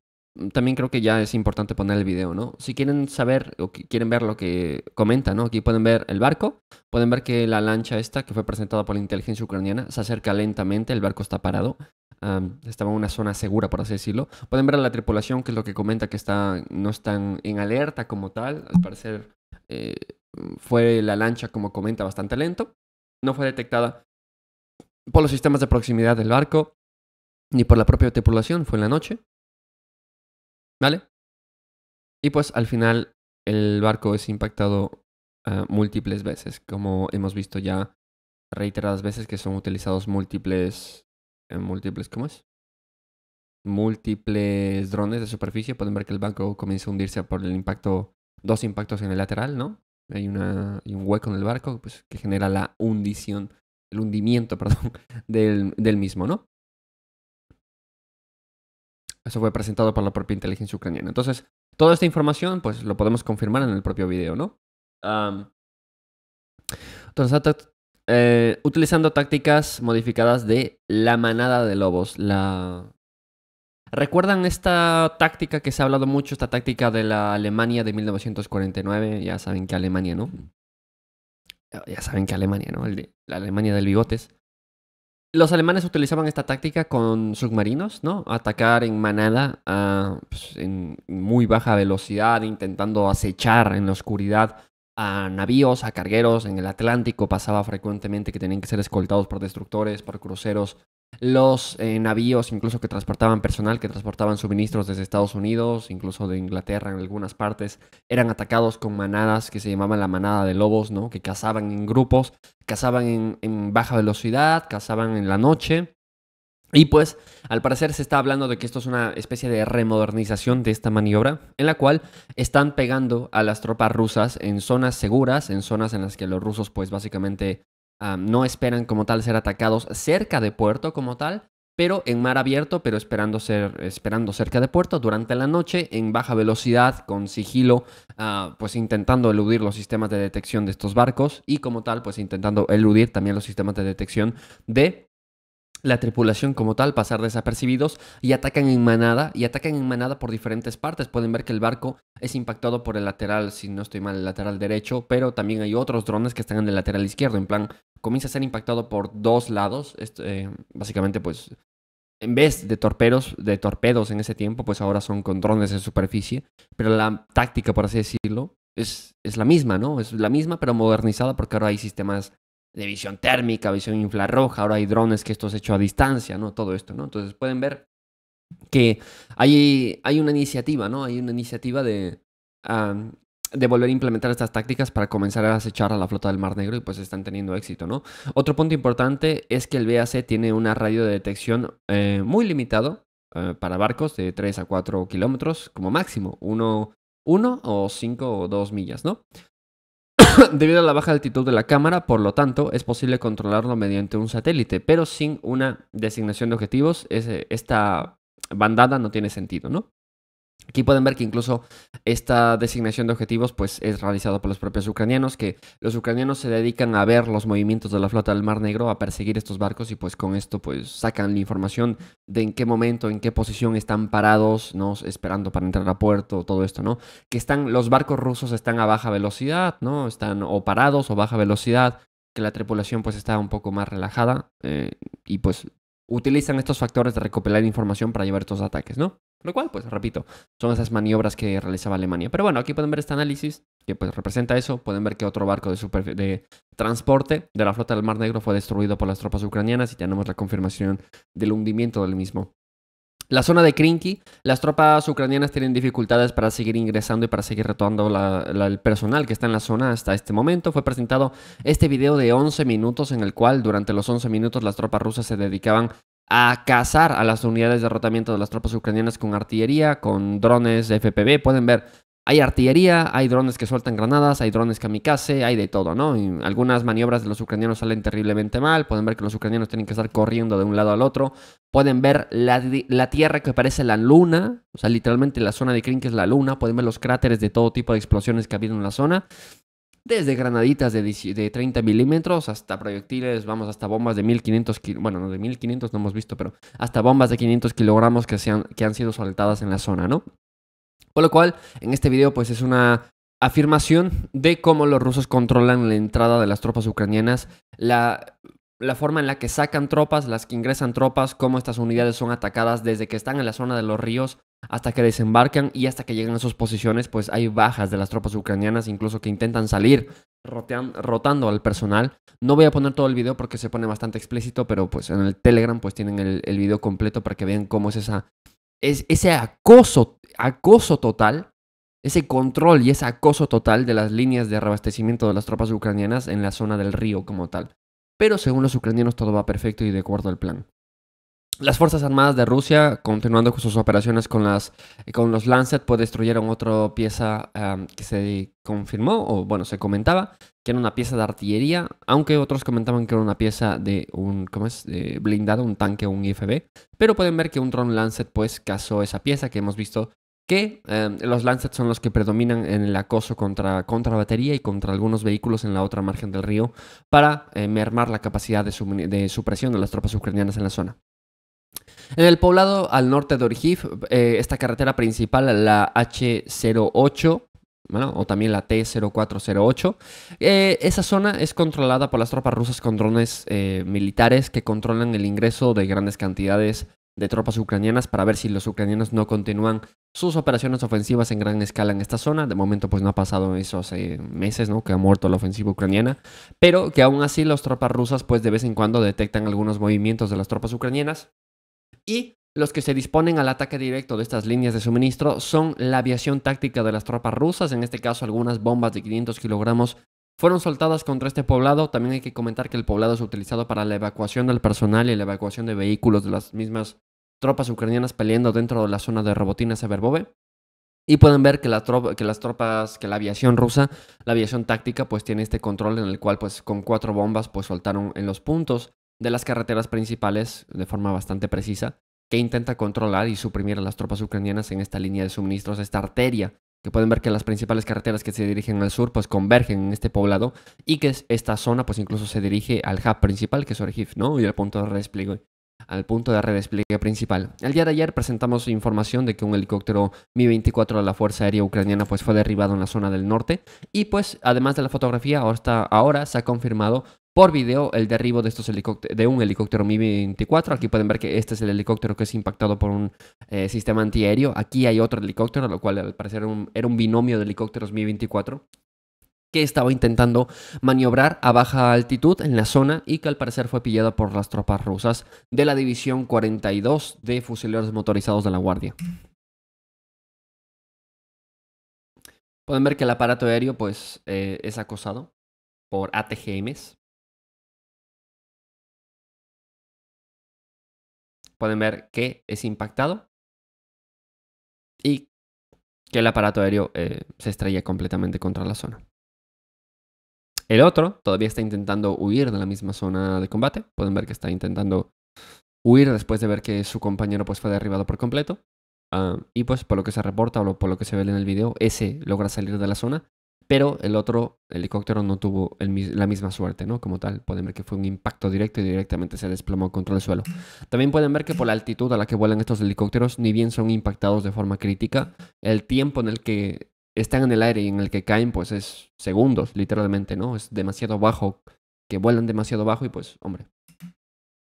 también creo que ya es importante poner el video, ¿no? Si quieren saber o quieren ver lo que comenta, ¿no? Aquí pueden ver el barco, pueden ver que la lancha esta que fue presentada por la inteligencia ucraniana se acerca lentamente, el barco está parado, estaba en una zona segura, por así decirlo. Pueden ver a la tripulación, que es lo que comenta, que está, no están en alerta como tal. Al parecer eh, fue la lancha, como comenta, bastante lento. No fue detectada por los sistemas de proximidad del barco, ni por la propia tripulación, fue en la noche. ¿Vale? Y pues al final el barco es impactado ah, múltiples veces, como hemos visto ya reiteradas veces que son utilizados múltiples en múltiples, ¿cómo es? Múltiples drones de superficie. Pueden ver que el banco comienza a hundirse por el impacto, dos impactos en el lateral, ¿no? Hay, una, un hueco en el barco pues, que genera la hundición, el hundimiento, <laughs> perdón, del, mismo, ¿no? Eso fue presentado por la propia inteligencia ucraniana. Entonces, toda esta información, pues lo podemos confirmar en el propio video, ¿no? entonces, eh, utilizando tácticas modificadas de la manada de lobos. La... ¿Recuerdan esta táctica que se ha hablado mucho, esta táctica de la Alemania de 1949? Ya saben que Alemania, ¿no? Ya saben que Alemania, ¿no? La Alemania del bigotes. Los alemanes utilizaban esta táctica con submarinos, ¿no? Atacar en manada, pues, en muy baja velocidad, intentando acechar en la oscuridad a navíos, a cargueros. En el Atlántico pasaba frecuentemente que tenían que ser escoltados por destructores, por cruceros. Los eh, navíos incluso que transportaban personal, que transportaban suministros desde Estados Unidos, incluso de Inglaterra en algunas partes, eran atacados con manadas que se llamaban la manada de lobos, ¿no? Que cazaban en grupos, cazaban en baja velocidad, cazaban en la noche y pues, al parecer se está hablando de que esto es una especie de remodernización de esta maniobra, en la cual están pegando a las tropas rusas en zonas seguras, en zonas en las que los rusos pues básicamente no esperan como tal ser atacados cerca de puerto como tal, pero en mar abierto, pero esperando, ser, esperando cerca de puerto durante la noche, en baja velocidad, con sigilo, ah, pues intentando eludir los sistemas de detección de estos barcos y como tal pues intentando eludir también los sistemas de detección de la tripulación como tal pasar desapercibidos y atacan en manada y atacan en manada por diferentes partes. Pueden ver que el barco es impactado por el lateral, si no estoy mal, el lateral derecho, pero también hay otros drones que están en el lateral izquierdo. En plan, comienza a ser impactado por dos lados. Eh, básicamente, pues, en vez de torpedos, de torpedos en ese tiempo, pues ahora son con drones en superficie. Pero la táctica, por así decirlo, es, es la misma, ¿no? Es la misma, pero modernizada porque ahora hay sistemas de visión térmica, visión infrarroja, ahora hay drones que esto es hecho a distancia, ¿no? Todo esto, ¿no? Entonces pueden ver que hay, hay una iniciativa, ¿no? Hay una iniciativa de, de volver a implementar estas tácticas para comenzar a acechar a la flota del Mar Negro y pues están teniendo éxito, ¿no? Otro punto importante es que el BAC tiene una radio de detección eh, muy limitado eh, para barcos de 3 a 4 kilómetros como máximo, 1 uno, uno o 5 o 2 millas, ¿no? <coughs> Debido a la baja altitud de la cámara, por lo tanto, es posible controlarlo mediante un satélite, pero sin una designación de objetivos, esta bandada no tiene sentido, ¿no? Aquí pueden ver que incluso esta designación de objetivos pues, es realizada por los propios ucranianos, que los ucranianos se dedican a ver los movimientos de la flota del Mar Negro, a perseguir estos barcos y pues con esto pues sacan la información de en qué momento, en qué posición están parados, ¿no? esperando para entrar a puerto, todo esto, ¿no? Que están, los barcos rusos están a baja velocidad, ¿no? Están o parados o baja velocidad, que la tripulación pues está un poco más relajada eh, y pues utilizan estos factores de recopilar información para llevar estos ataques, ¿no? Lo cual, pues repito, son esas maniobras que realizaba Alemania. Pero bueno, aquí pueden ver este análisis que pues representa eso. Pueden ver que otro barco de, transporte de la flota del Mar Negro fue destruido por las tropas ucranianas y tenemos la confirmación del hundimiento del mismo. La zona de Krinky, las tropas ucranianas tienen dificultades para seguir ingresando y para seguir retomando el personal que está en la zona hasta este momento. Fue presentado este video de 11 minutos en el cual durante los 11 minutos las tropas rusas se dedicaban a cazar a las unidades de derrotamiento de las tropas ucranianas con artillería, con drones FPV. Pueden ver, hay artillería, hay drones que sueltan granadas, hay drones kamikaze, hay de todo, ¿no? algunas maniobras de los ucranianos salen terriblemente mal. Pueden ver que los ucranianos tienen que estar corriendo de un lado al otro. Pueden ver la, tierra que parece la luna, o sea, literalmente la zona de Krim que es la luna. Pueden ver los cráteres de todo tipo de explosiones que ha habido en la zona desde granaditas de, 30 milímetros hasta proyectiles, vamos, hasta bombas de 1500, bueno, no de 1500 no hemos visto, pero hasta bombas de 500 kilogramos que, han, que han sido soltadas en la zona, ¿no? Por lo cual, en este video, pues es una afirmación de cómo los rusos controlan la entrada de las tropas ucranianas, la, la forma en la que sacan tropas, las que ingresan tropas, cómo estas unidades son atacadas desde que están en la zona de los ríos hasta que desembarcan y hasta que llegan a sus posiciones, pues hay bajas de las tropas ucranianas, incluso que intentan salir rotando al personal. No voy a poner todo el video porque se pone bastante explícito, pero pues en el Telegram pues tienen el, video completo para que vean cómo es esa, es, ese acoso, acoso total, ese control y ese acoso total de las líneas de reabastecimiento de las tropas ucranianas en la zona del río como tal. Pero según los ucranianos todo va perfecto y de acuerdo al plan. Las Fuerzas Armadas de Rusia, continuando con sus operaciones con, eh, los Lancet, pues destruyeron otra pieza que se confirmó, o bueno, se comentaba, que era una pieza de artillería, aunque otros comentaban que era una pieza de un, ¿cómo es? blindado, un tanque o un IFB. Pero pueden ver que un drone Lancet, pues, cazó esa pieza que hemos visto que em, los Lancet son los que predominan en el acoso contra, contra batería y contra algunos vehículos en la otra margen del río para eh, mermar la capacidad de supresión de las tropas ucranianas en la zona. En el poblado al norte de Orjiv, eh, esta carretera principal, la H08, bueno, o también la T-0408. Eh, esa zona es controlada por las tropas rusas con drones eh, militares que controlan el ingreso de grandes cantidades de tropas ucranianas para ver si los ucranianos no continúan sus operaciones ofensivas en gran escala en esta zona. De momento pues no ha pasado eso hace meses, ¿no? Que ha muerto la ofensiva ucraniana, pero que aún así las tropas rusas pues de vez en cuando detectan algunos movimientos de las tropas ucranianas y los que se disponen al ataque directo de estas líneas de suministro son la aviación táctica de las tropas rusas, en este caso algunas bombas de 500 kilogramos fueron soltadas contra este poblado. También hay que comentar que el poblado es utilizado para la evacuación del personal y la evacuación de vehículos de las mismas tropas ucranianas peleando dentro de la zona de Robotina Severbove. Y pueden ver que, la que, las tropas, que la aviación rusa, la aviación táctica, pues tiene este control en el cual pues con cuatro bombas pues soltaron en los puntos de las carreteras principales de forma bastante precisa, que intenta controlar y suprimir a las tropas ucranianas en esta línea de suministros, esta arteria, que pueden ver que las principales carreteras que se dirigen al sur pues convergen en este poblado y que esta zona pues incluso se dirige al hub principal que es Orgiv, ¿no? Y al punto de redespliegue al punto de redespliegue principal. El día de ayer presentamos información de que un helicóptero Mi-24 de la Fuerza Aérea Ucraniana pues fue derribado en la zona del norte y pues además de la fotografía hasta ahora se ha confirmado por video el derribo de, estos de un helicóptero Mi-24. Aquí pueden ver que este es el helicóptero que es impactado por un eh, sistema antiaéreo. Aquí hay otro helicóptero, lo cual al parecer era un, binomio de helicópteros Mi-24 que estaba intentando maniobrar a baja altitud en la zona y que al parecer fue pillado por las tropas rusas de la División 42 de Fusileros Motorizados de la Guardia. Pueden ver que el aparato aéreo pues eh, es acosado por ATGMs, pueden ver que es impactado y que el aparato aéreo eh, se estrella completamente contra la zona. El otro todavía está intentando huir de la misma zona de combate. Pueden ver que está intentando huir después de ver que su compañero pues, fue derribado por completo. Ah, y pues por lo que se reporta o por lo que se ve en el video, ese logra salir de la zona pero el otro helicóptero no tuvo la misma suerte, ¿no? Como tal, pueden ver que fue un impacto directo y directamente se desplomó contra el suelo. También pueden ver que por la altitud a la que vuelan estos helicópteros, ni bien son impactados de forma crítica, el tiempo en el que están en el aire y en el que caen, pues es segundos, literalmente, ¿no? Es demasiado bajo, que vuelan demasiado bajo y pues, hombre,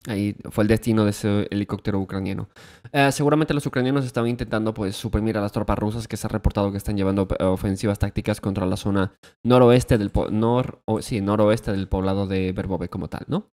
Ahí fue el destino de ese helicóptero ucraniano. Eh, seguramente los ucranianos estaban intentando pues, suprimir a las tropas rusas que se ha reportado que están llevando eh, ofensivas tácticas contra la zona noroeste del, noroeste del poblado de verbove como tal, ¿no?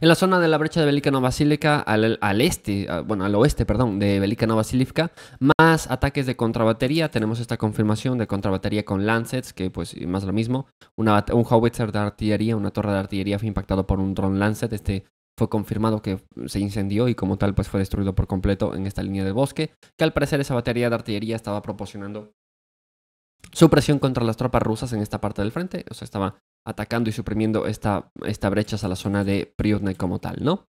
En la zona de la brecha de Velikano Basílica, al, este, ah, bueno, al oeste, perdón, de Velikano Basílica, más ataques de contrabatería. Tenemos esta confirmación de contrabatería con Lancets, que pues más lo mismo. un howitzer de artillería, una torre de artillería fue impactado por un dron Lancet. Este fue confirmado que se incendió y como tal pues, fue destruido por completo en esta línea de bosque, que al parecer esa batería de artillería estaba proporcionando su presión contra las tropas rusas en esta parte del frente, o sea, estaba atacando y suprimiendo esta, esta brecha a la zona de Priotne como tal, ¿no?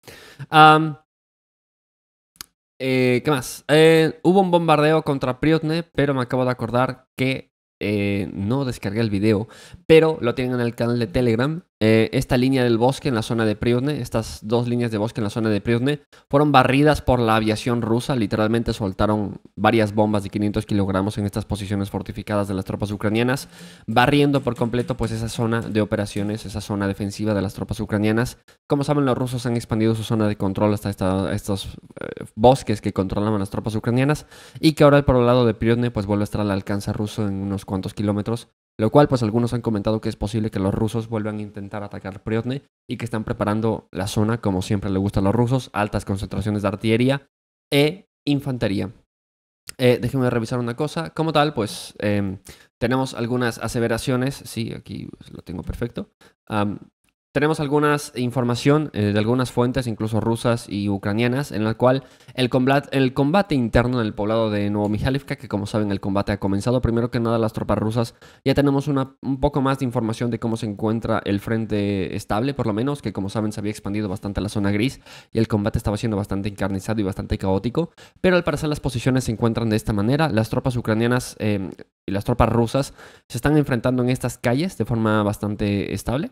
Eh, ¿Qué más? Eh, hubo un bombardeo contra Priotne, pero me acabo de acordar que eh, no descargué el video, pero lo tienen en el canal de Telegram eh, esta línea del bosque en la zona de Priotne, estas dos líneas de bosque en la zona de Priotne, fueron barridas por la aviación rusa. Literalmente soltaron varias bombas de 500 kilogramos en estas posiciones fortificadas de las tropas ucranianas, barriendo por completo pues esa zona de operaciones, esa zona defensiva de las tropas ucranianas. Como saben, los rusos han expandido su zona de control hasta estos eh, bosques que controlaban las tropas ucranianas y que ahora por el lado de Priotne, pues vuelve a estar al alcance ruso en unos cuantos kilómetros lo cual pues algunos han comentado que es posible que los rusos vuelvan a intentar atacar Priotne y que están preparando la zona como siempre le gusta a los rusos, altas concentraciones de artillería e infantería. Eh, déjenme revisar una cosa. Como tal, pues em, tenemos algunas aseveraciones. Sí, aquí pues, lo tengo perfecto. Tenemos algunas información eh, de algunas fuentes, incluso rusas y ucranianas, en la cual el combate, el combate interno en el poblado de Nuevo Mijalivka, que como saben el combate ha comenzado, primero que nada las tropas rusas, ya tenemos un poco más de información de cómo se encuentra el frente estable, por lo menos, que como saben se había expandido bastante la zona gris y el combate estaba siendo bastante encarnizado y bastante caótico, pero al parecer las posiciones se encuentran de esta manera, las tropas ucranianas eh, y las tropas rusas se están enfrentando en estas calles de forma bastante estable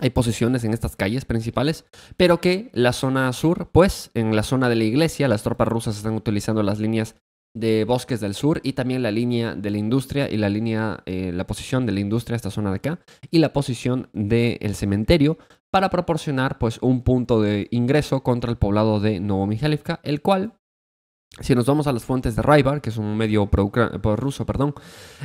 hay posiciones en estas calles principales, pero que la zona sur, pues en la zona de la iglesia, las tropas rusas están utilizando las líneas de bosques del sur y también la línea de la industria y la línea, eh, la posición de la industria, esta zona de acá, y la posición del cementerio para proporcionar pues un punto de ingreso contra el poblado de Novomijalivka, el cual si nos vamos a las fuentes de Raibar, que es un medio ruso, perdón,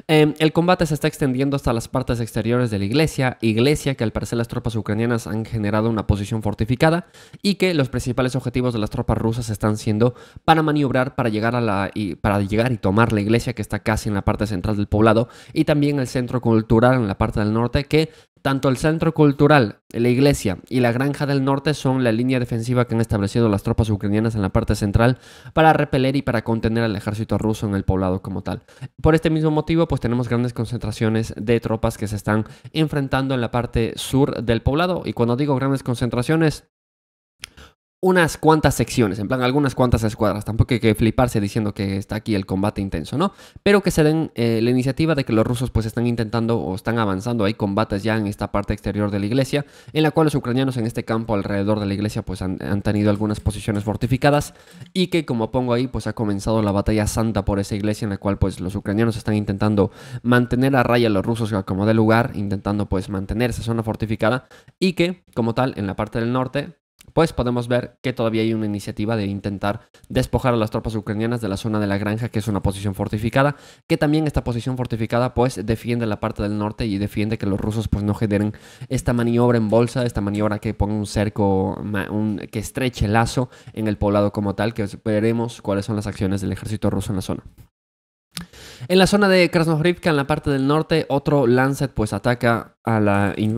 eh, el combate se está extendiendo hasta las partes exteriores de la iglesia, iglesia que al parecer las tropas ucranianas han generado una posición fortificada y que los principales objetivos de las tropas rusas están siendo para maniobrar, para llegar, a la, y, para llegar y tomar la iglesia que está casi en la parte central del poblado y también el centro cultural en la parte del norte que tanto el Centro Cultural, la Iglesia y la Granja del Norte son la línea defensiva que han establecido las tropas ucranianas en la parte central para repeler y para contener al ejército ruso en el poblado como tal. Por este mismo motivo, pues tenemos grandes concentraciones de tropas que se están enfrentando en la parte sur del poblado. Y cuando digo grandes concentraciones, unas cuantas secciones, en plan algunas cuantas escuadras, tampoco hay que fliparse diciendo que está aquí el combate intenso, ¿no? Pero que se den eh, la iniciativa de que los rusos pues están intentando o están avanzando, hay combates ya en esta parte exterior de la iglesia, en la cual los ucranianos en este campo alrededor de la iglesia pues han, han tenido algunas posiciones fortificadas y que como pongo ahí pues ha comenzado la batalla santa por esa iglesia en la cual pues los ucranianos están intentando mantener a raya a los rusos como de lugar, intentando pues mantener esa zona fortificada y que como tal en la parte del norte pues podemos ver que todavía hay una iniciativa de intentar despojar a las tropas ucranianas de la zona de la granja, que es una posición fortificada, que también esta posición fortificada pues defiende la parte del norte y defiende que los rusos pues no generen esta maniobra en bolsa, esta maniobra que ponga un cerco, un, que estreche el lazo en el poblado como tal, que veremos cuáles son las acciones del ejército ruso en la zona. En la zona de Krasnohrivka, en la parte del norte, otro Lancet pues ataca a,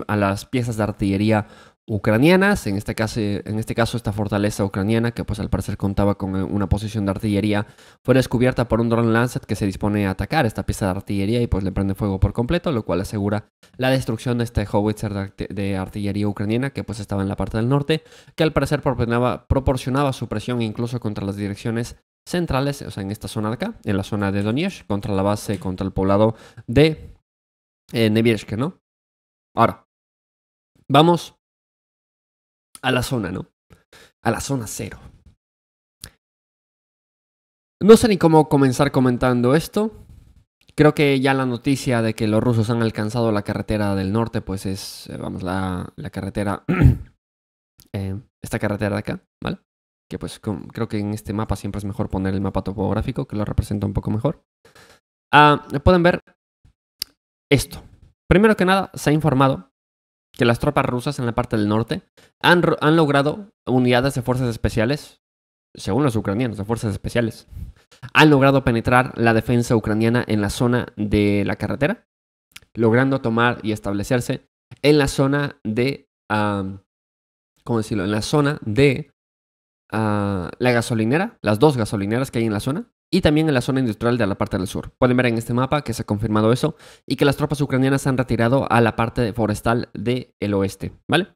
a las piezas de artillería ucranianas, en este, caso, en este caso esta fortaleza ucraniana, que pues al parecer contaba con eh, una posición de artillería, fue descubierta por un drone Lancet que se dispone a atacar esta pieza de artillería y pues le prende fuego por completo, lo cual asegura la destrucción de este howitzer de, artillería ucraniana que pues estaba en la parte del norte, que al parecer proporcionaba, su presión incluso contra las direcciones centrales, o sea, en esta zona de acá, en la zona de Donetsk, contra la base, contra el poblado de eh, ¿no? Ahora, vamos a la zona, ¿no? A la zona cero. No sé ni cómo comenzar comentando esto. Creo que ya la noticia de que los rusos han alcanzado la carretera del norte, pues es, eh, vamos, la, carretera, <clears throat> eh, esta carretera de acá, ¿vale? Que pues creo que en este mapa siempre es mejor poner el mapa topográfico, que lo representa un poco mejor. Ah, pueden ver esto. Primero que nada, se ha informado las tropas rusas en la parte del norte han, logrado unidades de fuerzas especiales, según los ucranianos, de fuerzas especiales, han logrado penetrar la defensa ucraniana en la zona de la carretera, logrando tomar y establecerse en la zona de, ¿cómo decirlo? En la zona de ah, la gasolinera, las dos gasolineras que hay en la zona, y también en la zona industrial de la parte del sur. Pueden ver en este mapa que se ha confirmado eso y que las tropas ucranianas se han retirado a la parte forestal del el oeste, ¿vale?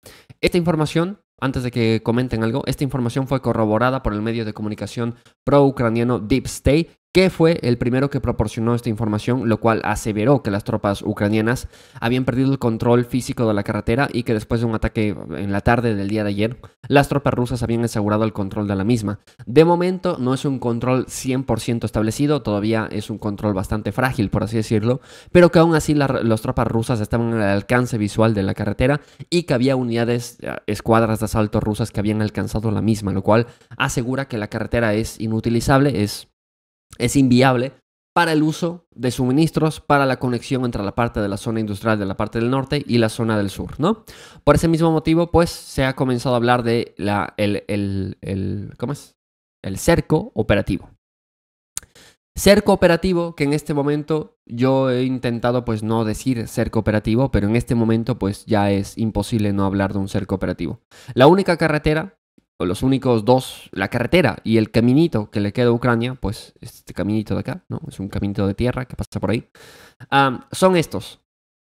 Esta información antes de que comenten algo, esta información fue corroborada por el medio de comunicación pro-ucraniano Deep State que fue el primero que proporcionó esta información, lo cual aseveró que las tropas ucranianas habían perdido el control físico de la carretera y que después de un ataque en la tarde del día de ayer, las tropas rusas habían asegurado el control de la misma. De momento no es un control 100% establecido, todavía es un control bastante frágil, por así decirlo, pero que aún así las tropas rusas estaban en el alcance visual de la carretera y que había unidades, eh, escuadras de asalto rusas que habían alcanzado la misma, lo cual asegura que la carretera es inutilizable, es es inviable para el uso de suministros para la conexión entre la parte de la zona industrial de la parte del norte y la zona del sur, ¿no? Por ese mismo motivo, pues, se ha comenzado a hablar de la, el, el, el, ¿cómo es? el cerco operativo. Cerco operativo, que en este momento yo he intentado pues no decir cerco operativo, pero en este momento pues ya es imposible no hablar de un cerco operativo. La única carretera los únicos dos, la carretera y el caminito que le queda a Ucrania, pues este caminito de acá, ¿no? Es un caminito de tierra que pasa por ahí. Ah, son estos,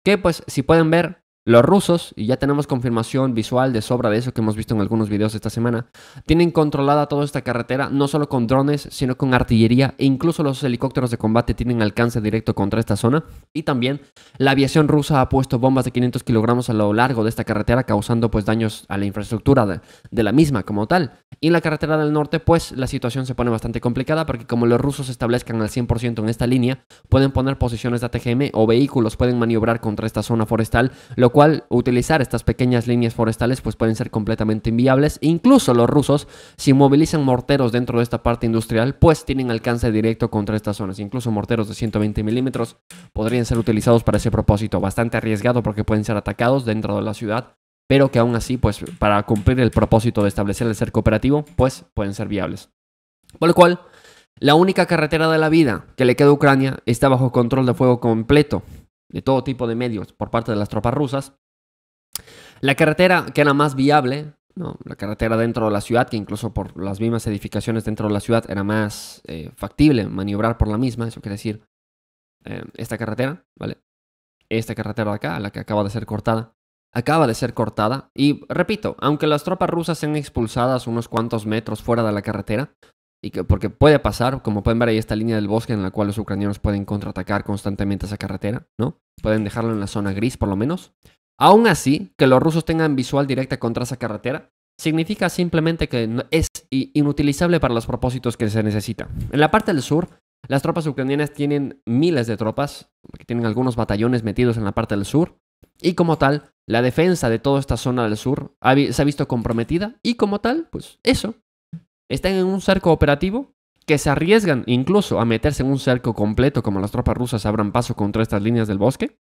que pues si pueden ver, los rusos, y ya tenemos confirmación visual de sobra de eso que hemos visto en algunos videos esta semana, tienen controlada toda esta carretera no solo con drones, sino con artillería e incluso los helicópteros de combate tienen alcance directo contra esta zona. Y también la aviación rusa ha puesto bombas de 500 kilogramos a lo largo de esta carretera causando pues daños a la infraestructura de, la misma como tal. Y en la carretera del norte pues la situación se pone bastante complicada porque como los rusos establezcan al 100% en esta línea, pueden poner posiciones de ATGM o vehículos pueden maniobrar contra esta zona forestal, lo cual utilizar estas pequeñas líneas forestales pues pueden ser completamente inviables. Incluso los rusos, si movilizan morteros dentro de esta parte industrial, pues tienen alcance directo contra estas zonas. Incluso morteros de 120 milímetros podrían ser utilizados para ese propósito. Bastante arriesgado porque pueden ser atacados dentro de la ciudad, pero que aún así, pues para cumplir el propósito de establecer el cerco cooperativo pues pueden ser viables. Por lo cual, la única carretera de la vida que le queda a Ucrania está bajo control de fuego completo de todo tipo de medios por parte de las tropas rusas. La carretera que era más viable, ¿no? la carretera dentro de la ciudad, que incluso por las mismas edificaciones dentro de la ciudad era más eh, factible maniobrar por la misma, eso quiere decir eh, esta carretera, ¿vale? Esta carretera de acá, la que acaba de ser cortada, acaba de ser cortada y, repito, aunque las tropas rusas sean expulsadas unos cuantos metros fuera de la carretera, y que, porque puede pasar, como pueden ver ahí esta línea del bosque en la cual los ucranianos pueden contraatacar constantemente esa carretera, ¿no? Pueden dejarlo en la zona gris por lo menos. Aún así, que los rusos tengan visual directa contra esa carretera significa simplemente que es inutilizable para los propósitos que se necesita. En la parte del sur, las tropas ucranianas tienen miles de tropas, que tienen algunos batallones metidos en la parte del sur, y como tal, la defensa de toda esta zona del sur se ha visto comprometida, y como tal, pues eso, están en un cerco operativo, que se arriesgan incluso a meterse en un cerco completo como las tropas rusas abran paso contra estas líneas del bosque,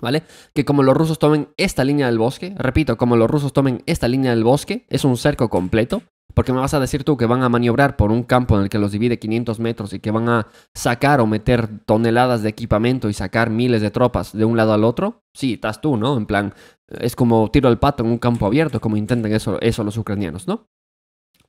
¿vale? Que como los rusos tomen esta línea del bosque, repito, como los rusos tomen esta línea del bosque, es un cerco completo, porque me vas a decir tú que van a maniobrar por un campo en el que los divide 500 metros y que van a sacar o meter toneladas de equipamiento y sacar miles de tropas de un lado al otro. Sí, estás tú, ¿no? En plan, es como tiro al pato en un campo abierto, como intentan eso, eso los ucranianos, ¿no?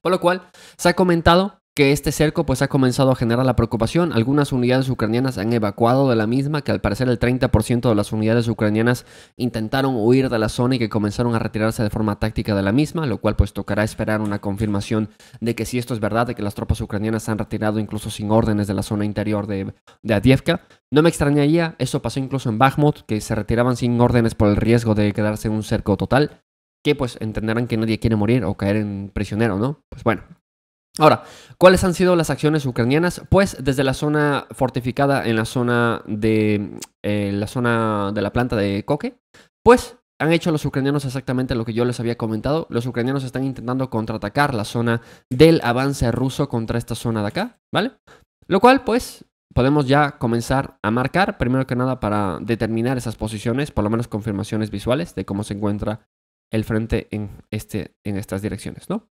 Con lo cual, se ha comentado que este cerco pues ha comenzado a generar la preocupación. Algunas unidades ucranianas han evacuado de la misma, que al parecer el 30% de las unidades ucranianas intentaron huir de la zona y que comenzaron a retirarse de forma táctica de la misma, lo cual pues tocará esperar una confirmación de que si esto es verdad, de que las tropas ucranianas se han retirado incluso sin órdenes de la zona interior de, de Adievka. No me extrañaría, eso pasó incluso en Bakhmut, que se retiraban sin órdenes por el riesgo de quedarse en un cerco total que pues entenderán que nadie quiere morir o caer en prisionero, ¿no? Pues bueno. Ahora, ¿cuáles han sido las acciones ucranianas? Pues desde la zona fortificada en la zona de eh, la zona de la planta de Coque. pues han hecho los ucranianos exactamente lo que yo les había comentado. Los ucranianos están intentando contraatacar la zona del avance ruso contra esta zona de acá, ¿vale? Lo cual, pues, podemos ya comenzar a marcar, primero que nada, para determinar esas posiciones, por lo menos confirmaciones visuales de cómo se encuentra el frente en, este, en estas direcciones, ¿no?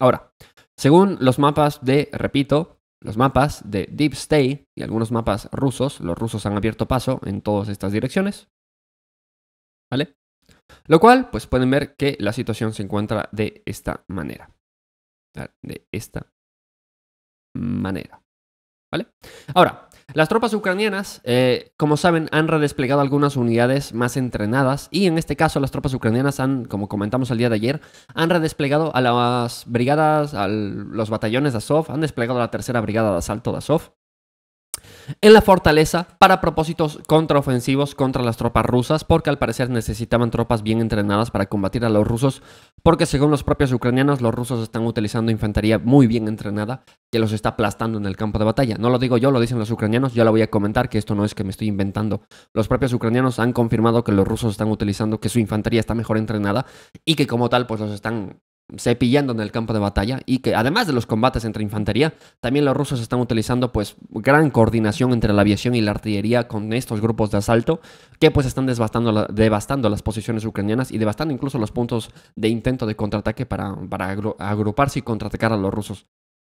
Ahora, según los mapas de, repito, los mapas de Deep State y algunos mapas rusos, los rusos han abierto paso en todas estas direcciones, ¿vale? Lo cual, pues pueden ver que la situación se encuentra de esta manera. De esta manera. ¿Vale? Ahora, las tropas ucranianas, eh, como saben, han redesplegado algunas unidades más entrenadas y en este caso las tropas ucranianas han, como comentamos el día de ayer, han redesplegado a las brigadas, a los batallones de Azov, han desplegado a la tercera brigada de asalto de Azov, en la fortaleza para propósitos contraofensivos contra las tropas rusas, porque al parecer necesitaban tropas bien entrenadas para combatir a los rusos, porque según los propios ucranianos, los rusos están utilizando infantería muy bien entrenada que los está aplastando en el campo de batalla. No lo digo yo, lo dicen los ucranianos, yo lo voy a comentar que esto no es que me estoy inventando. Los propios ucranianos han confirmado que los rusos están utilizando, que su infantería está mejor entrenada y que como tal pues los están cepillando en el campo de batalla y que además de los combates entre infantería, también los rusos están utilizando pues gran coordinación entre la aviación y la artillería con estos grupos de asalto que pues están devastando, las posiciones ucranianas y devastando incluso los puntos de intento de contraataque para, para agruparse y contraatacar a los rusos.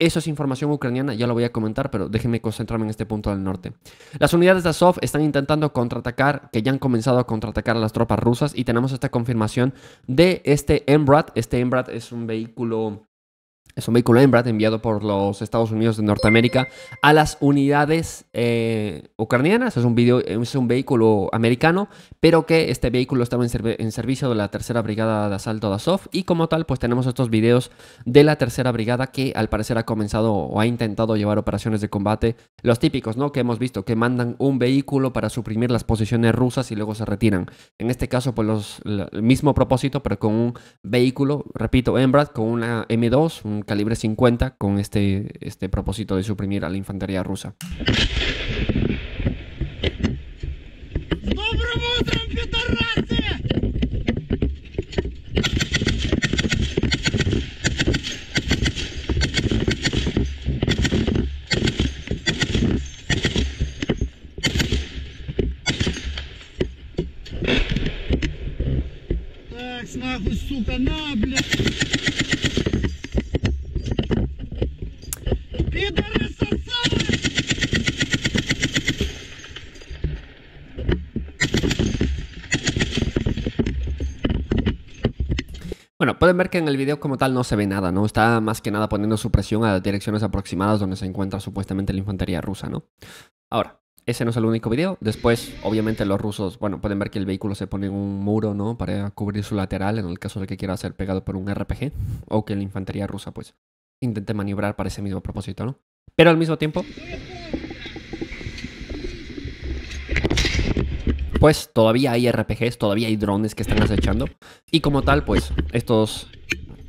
Eso es información ucraniana, ya lo voy a comentar, pero déjenme concentrarme en este punto del norte. Las unidades de Azov están intentando contraatacar, que ya han comenzado a contraatacar a las tropas rusas y tenemos esta confirmación de este Embrad. Este Embrat es un vehículo es un vehículo Embraer enviado por los Estados Unidos de Norteamérica a las unidades eh, ucranianas. Es un, video, es un, vehículo americano, pero que este vehículo estaba en, servicio de la Tercera Brigada de Asalto de Azov. Y como tal, pues tenemos estos videos de la Tercera Brigada que al parecer ha comenzado o ha intentado llevar operaciones de combate. Los típicos, ¿no? Que hemos visto, que mandan un vehículo para suprimir las posiciones rusas y luego se retiran. En este caso, pues los, el mismo propósito, pero con un vehículo, repito, Embraer, con una M2, un calibre 50 con este, este propósito de suprimir a la infantería rusa. Pueden ver que en el video como tal no se ve nada, ¿no? Está más que nada poniendo su presión a direcciones aproximadas donde se encuentra supuestamente la infantería rusa, ¿no? Ahora, ese no es el único video. Después, obviamente, los rusos, bueno, pueden ver que el vehículo se pone en un muro, ¿no? Para cubrir su lateral en el caso de que quiera ser pegado por un RPG o que la infantería rusa, pues, intente maniobrar para ese mismo propósito, ¿no? Pero al mismo tiempo... pues todavía hay RPGs, todavía hay drones que están acechando. Y como tal, pues estos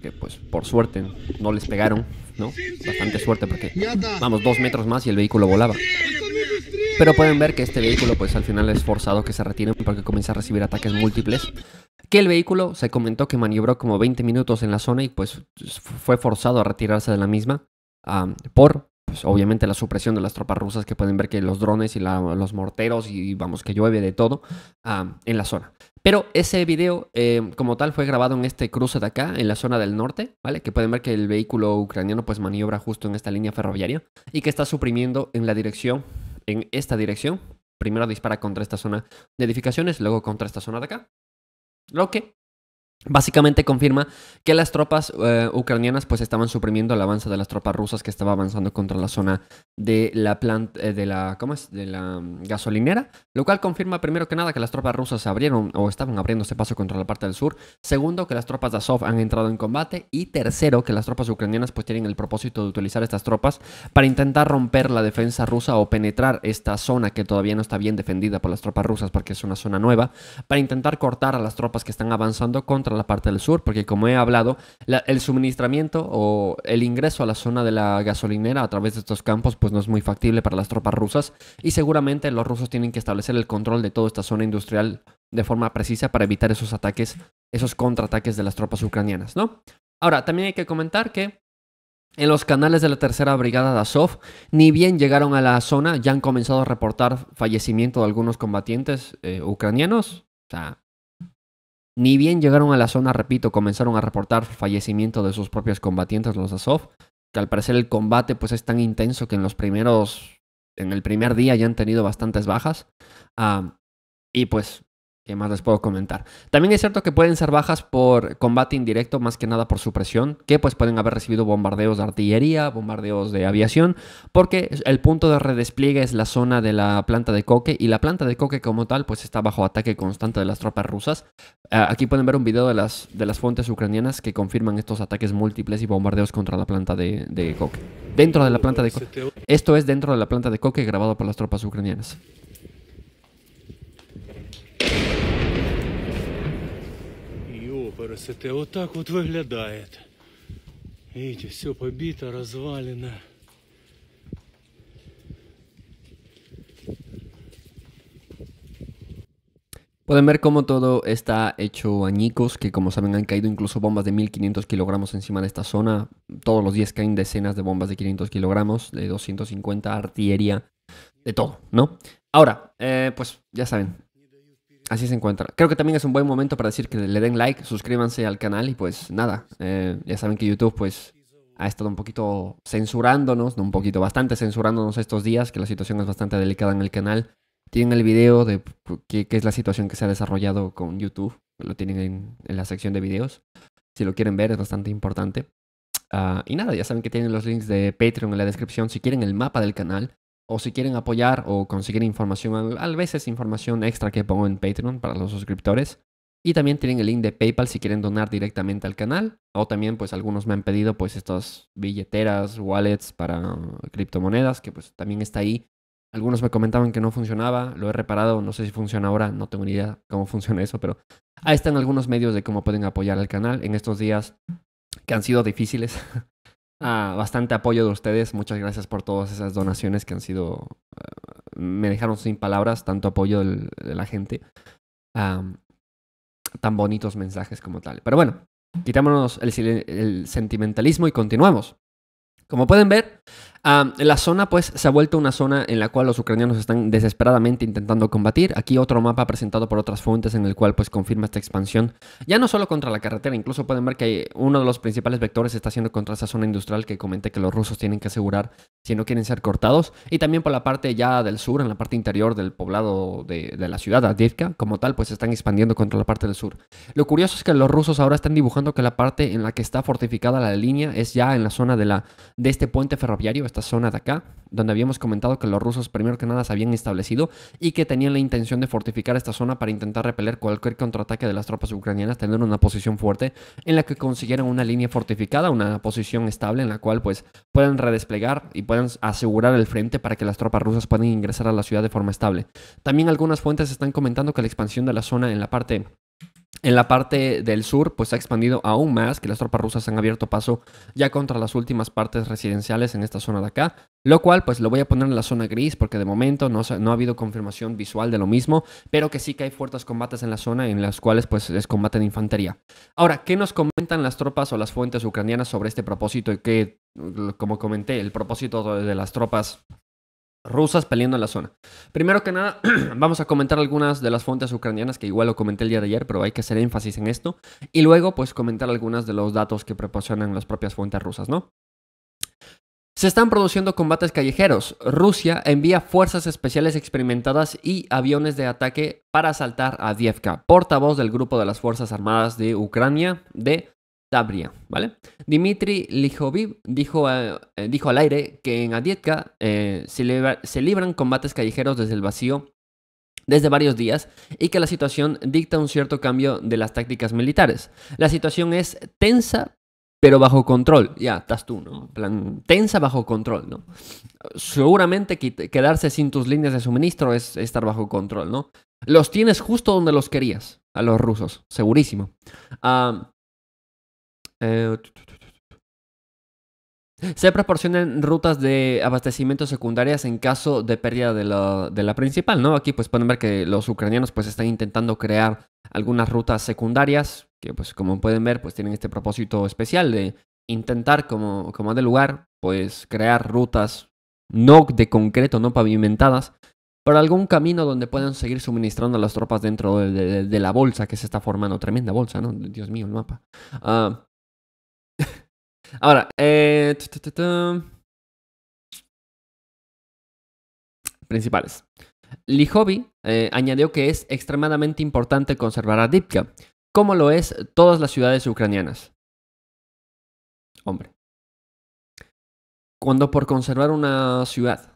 que pues por suerte no les pegaron, ¿no? Bastante suerte porque vamos dos metros más y el vehículo volaba. Pero pueden ver que este vehículo pues al final es forzado que se retiren porque comienza a recibir ataques múltiples. Que el vehículo se comentó que maniobró como 20 minutos en la zona y pues fue forzado a retirarse de la misma ah, por pues, obviamente la supresión de las tropas rusas que pueden ver que los drones y los morteros y vamos que llueve de todo ah, en la zona. Pero ese video eh, como tal fue grabado en este cruce de acá, en la zona del norte, ¿vale? Que pueden ver que el vehículo ucraniano pues maniobra justo en esta línea ferroviaria y que está suprimiendo en la dirección, en esta dirección. Primero dispara contra esta zona de edificaciones, luego contra esta zona de acá. Lo que Básicamente confirma que las tropas eh, ucranianas pues estaban suprimiendo el avance de las tropas rusas que estaba avanzando contra la zona de la planta eh, de la de la mm, gasolinera, lo cual confirma primero que nada que las tropas rusas se abrieron o estaban abriendo abriéndose paso contra la parte del sur, segundo que las tropas de Azov han entrado en combate y tercero que las tropas ucranianas pues tienen el propósito de utilizar estas tropas para intentar romper la defensa rusa o penetrar esta zona que todavía no está bien defendida por las tropas rusas porque es una zona nueva, para intentar cortar a las tropas que están avanzando contra la parte del sur, porque como he hablado, el suministramiento o el ingreso a la zona de la gasolinera a través de estos campos pues no es muy factible para las tropas rusas y seguramente los rusos tienen que establecer el control de toda esta zona industrial de forma precisa para evitar esos ataques, esos contraataques de las tropas ucranianas, ¿no? Ahora, también hay que comentar que en los canales de la tercera brigada de Azov, ni bien llegaron a la zona, ya han comenzado a reportar fallecimiento de algunos combatientes eh, ucranianos. O sea, ni bien llegaron a la zona, repito, comenzaron a reportar fallecimiento de sus propios combatientes, los Azov, que al parecer el combate pues es tan intenso que en los primeros, en el primer día ya han tenido bastantes bajas. y pues ¿Qué más les puedo comentar? También es cierto que pueden ser bajas por combate indirecto, más que nada por supresión, que pues pueden haber recibido bombardeos de artillería, bombardeos de aviación, porque el punto de redespliegue es la zona de la planta de coque y la planta de coque como tal pues está bajo ataque constante de las tropas rusas. Ah, aquí pueden ver un video de las, de las fuentes ucranianas que confirman estos ataques múltiples y bombardeos contra la planta de, de Dentro de la planta de coque. Esto es dentro de la planta de coque grabado por las tropas ucranianas. Pueden ver cómo todo está hecho añicos, que como saben han caído incluso bombas de 1500 kilogramos encima de esta zona. Todos los días caen decenas de bombas de 500 kilogramos, de 250 artillería, de todo, ¿no? Ahora, eh, pues ya saben, así se encuentra. Creo que también es un buen momento para decir que le den like, suscríbanse al canal y pues nada, eh, ya saben que YouTube pues ha estado un poquito censurándonos, un poquito, bastante censurándonos estos días, que la situación es bastante delicada en el canal. Tienen el video de qué, es la situación que se ha desarrollado con YouTube, lo tienen en, la sección de videos. Si lo quieren ver es bastante importante. Ah, y nada, ya saben que tienen los links de Patreon en la descripción. Si quieren el mapa del canal, o si quieren apoyar o conseguir información, a veces información extra que pongo en Patreon para los suscriptores. Y también tienen el link de PayPal si quieren donar directamente al canal. O también pues algunos me han pedido pues estas billeteras, wallets para uh, criptomonedas, que pues también está ahí. Algunos me comentaban que no funcionaba, lo he reparado, no sé si funciona ahora, no tengo ni idea cómo <laughs> funciona eso, pero ahí están algunos medios de cómo pueden apoyar al canal en estos días que han sido difíciles. <laughs> Ah, bastante apoyo de ustedes. Muchas gracias por todas esas donaciones que han sido... Eh, me dejaron sin palabras, tanto apoyo de la gente. tan bonitos mensajes como tal. Pero bueno, quitámonos el sentimentalismo y continuamos. Como pueden ver, la zona pues se ha vuelto una zona en la cual los ucranianos están desesperadamente intentando combatir. Aquí otro mapa presentado por otras fuentes en el cual pues confirma esta expansión. Ya no solo contra la carretera, incluso pueden ver que uno de los principales vectores está siendo contra esa zona industrial que comenté que los rusos tienen que asegurar si no quieren ser cortados. Y también por la parte ya del sur, en la parte interior del poblado de, la ciudad, Adivka, como tal, pues están expandiendo contra la parte del sur. Lo curioso es que los rusos ahora están dibujando que la parte en la que está fortificada la línea es ya en la zona de la de este puente ferroviario, esta zona de acá, donde habíamos comentado que los rusos primero que nada se habían establecido y que tenían la intención de fortificar esta zona para intentar repeler cualquier contraataque de las tropas ucranianas, teniendo una posición fuerte en la que consiguieran una línea fortificada, una posición estable en la cual pues puedan redesplegar y puedan asegurar el frente para que las tropas rusas puedan ingresar a la ciudad de forma estable. También algunas fuentes están comentando que la expansión de la zona en la parte en la parte del sur, pues ha expandido aún más, que las tropas rusas han abierto paso ya contra las últimas partes residenciales en esta zona de acá, lo cual pues lo voy a poner en la zona gris porque de momento no, ha habido confirmación visual de lo mismo, pero que sí que hay fuertes combates en la zona en las cuales pues es combate de infantería. Ahora, ¿qué nos comentan las tropas o las fuentes ucranianas sobre este propósito y qué, como comenté, el propósito de las tropas rusas peleando en la zona. Primero que nada, <clears throat> vamos a comentar algunas de las fuentes ucranianas, que igual lo comenté el día de ayer, pero hay que hacer énfasis en esto, y luego pues comentar algunas de los datos que proporcionan las propias fuentes rusas, ¿no? Se están produciendo combates callejeros. Rusia envía fuerzas especiales experimentadas y aviones de ataque para asaltar a Dievka, portavoz del grupo de las Fuerzas Armadas de Ucrania de Tabria, ¿vale? Dimitri Lijoviv dijo, eh, dijo al aire que en Adietka eh, se, libran combates callejeros desde el vacío desde varios días y que la situación dicta un cierto cambio de las tácticas militares. La situación es tensa pero bajo control. Ya, estás tú, ¿no? Plan, tensa bajo control, ¿no? Seguramente quedarse sin tus líneas de suministro es estar bajo control, ¿no? Los tienes justo donde los querías, a los rusos, segurísimo. Ah, eh, se proporcionan rutas de abastecimiento secundarias en caso de pérdida de la, principal, ¿no? Aquí pues pueden ver que los ucranianos pues están intentando crear algunas rutas secundarias, que pues como pueden ver pues tienen este propósito especial de intentar como, como de lugar pues crear rutas no de concreto, no pavimentadas, pero algún camino donde puedan seguir suministrando a las tropas dentro de, la bolsa que se está formando, tremenda bolsa, ¿no? Dios mío, el mapa. Ah, Ahora, eh, principales. Lee eh, añadió que es extremadamente importante conservar a Dipka, como lo es todas las ciudades ucranianas. Hombre. Cuando por conservar una ciudad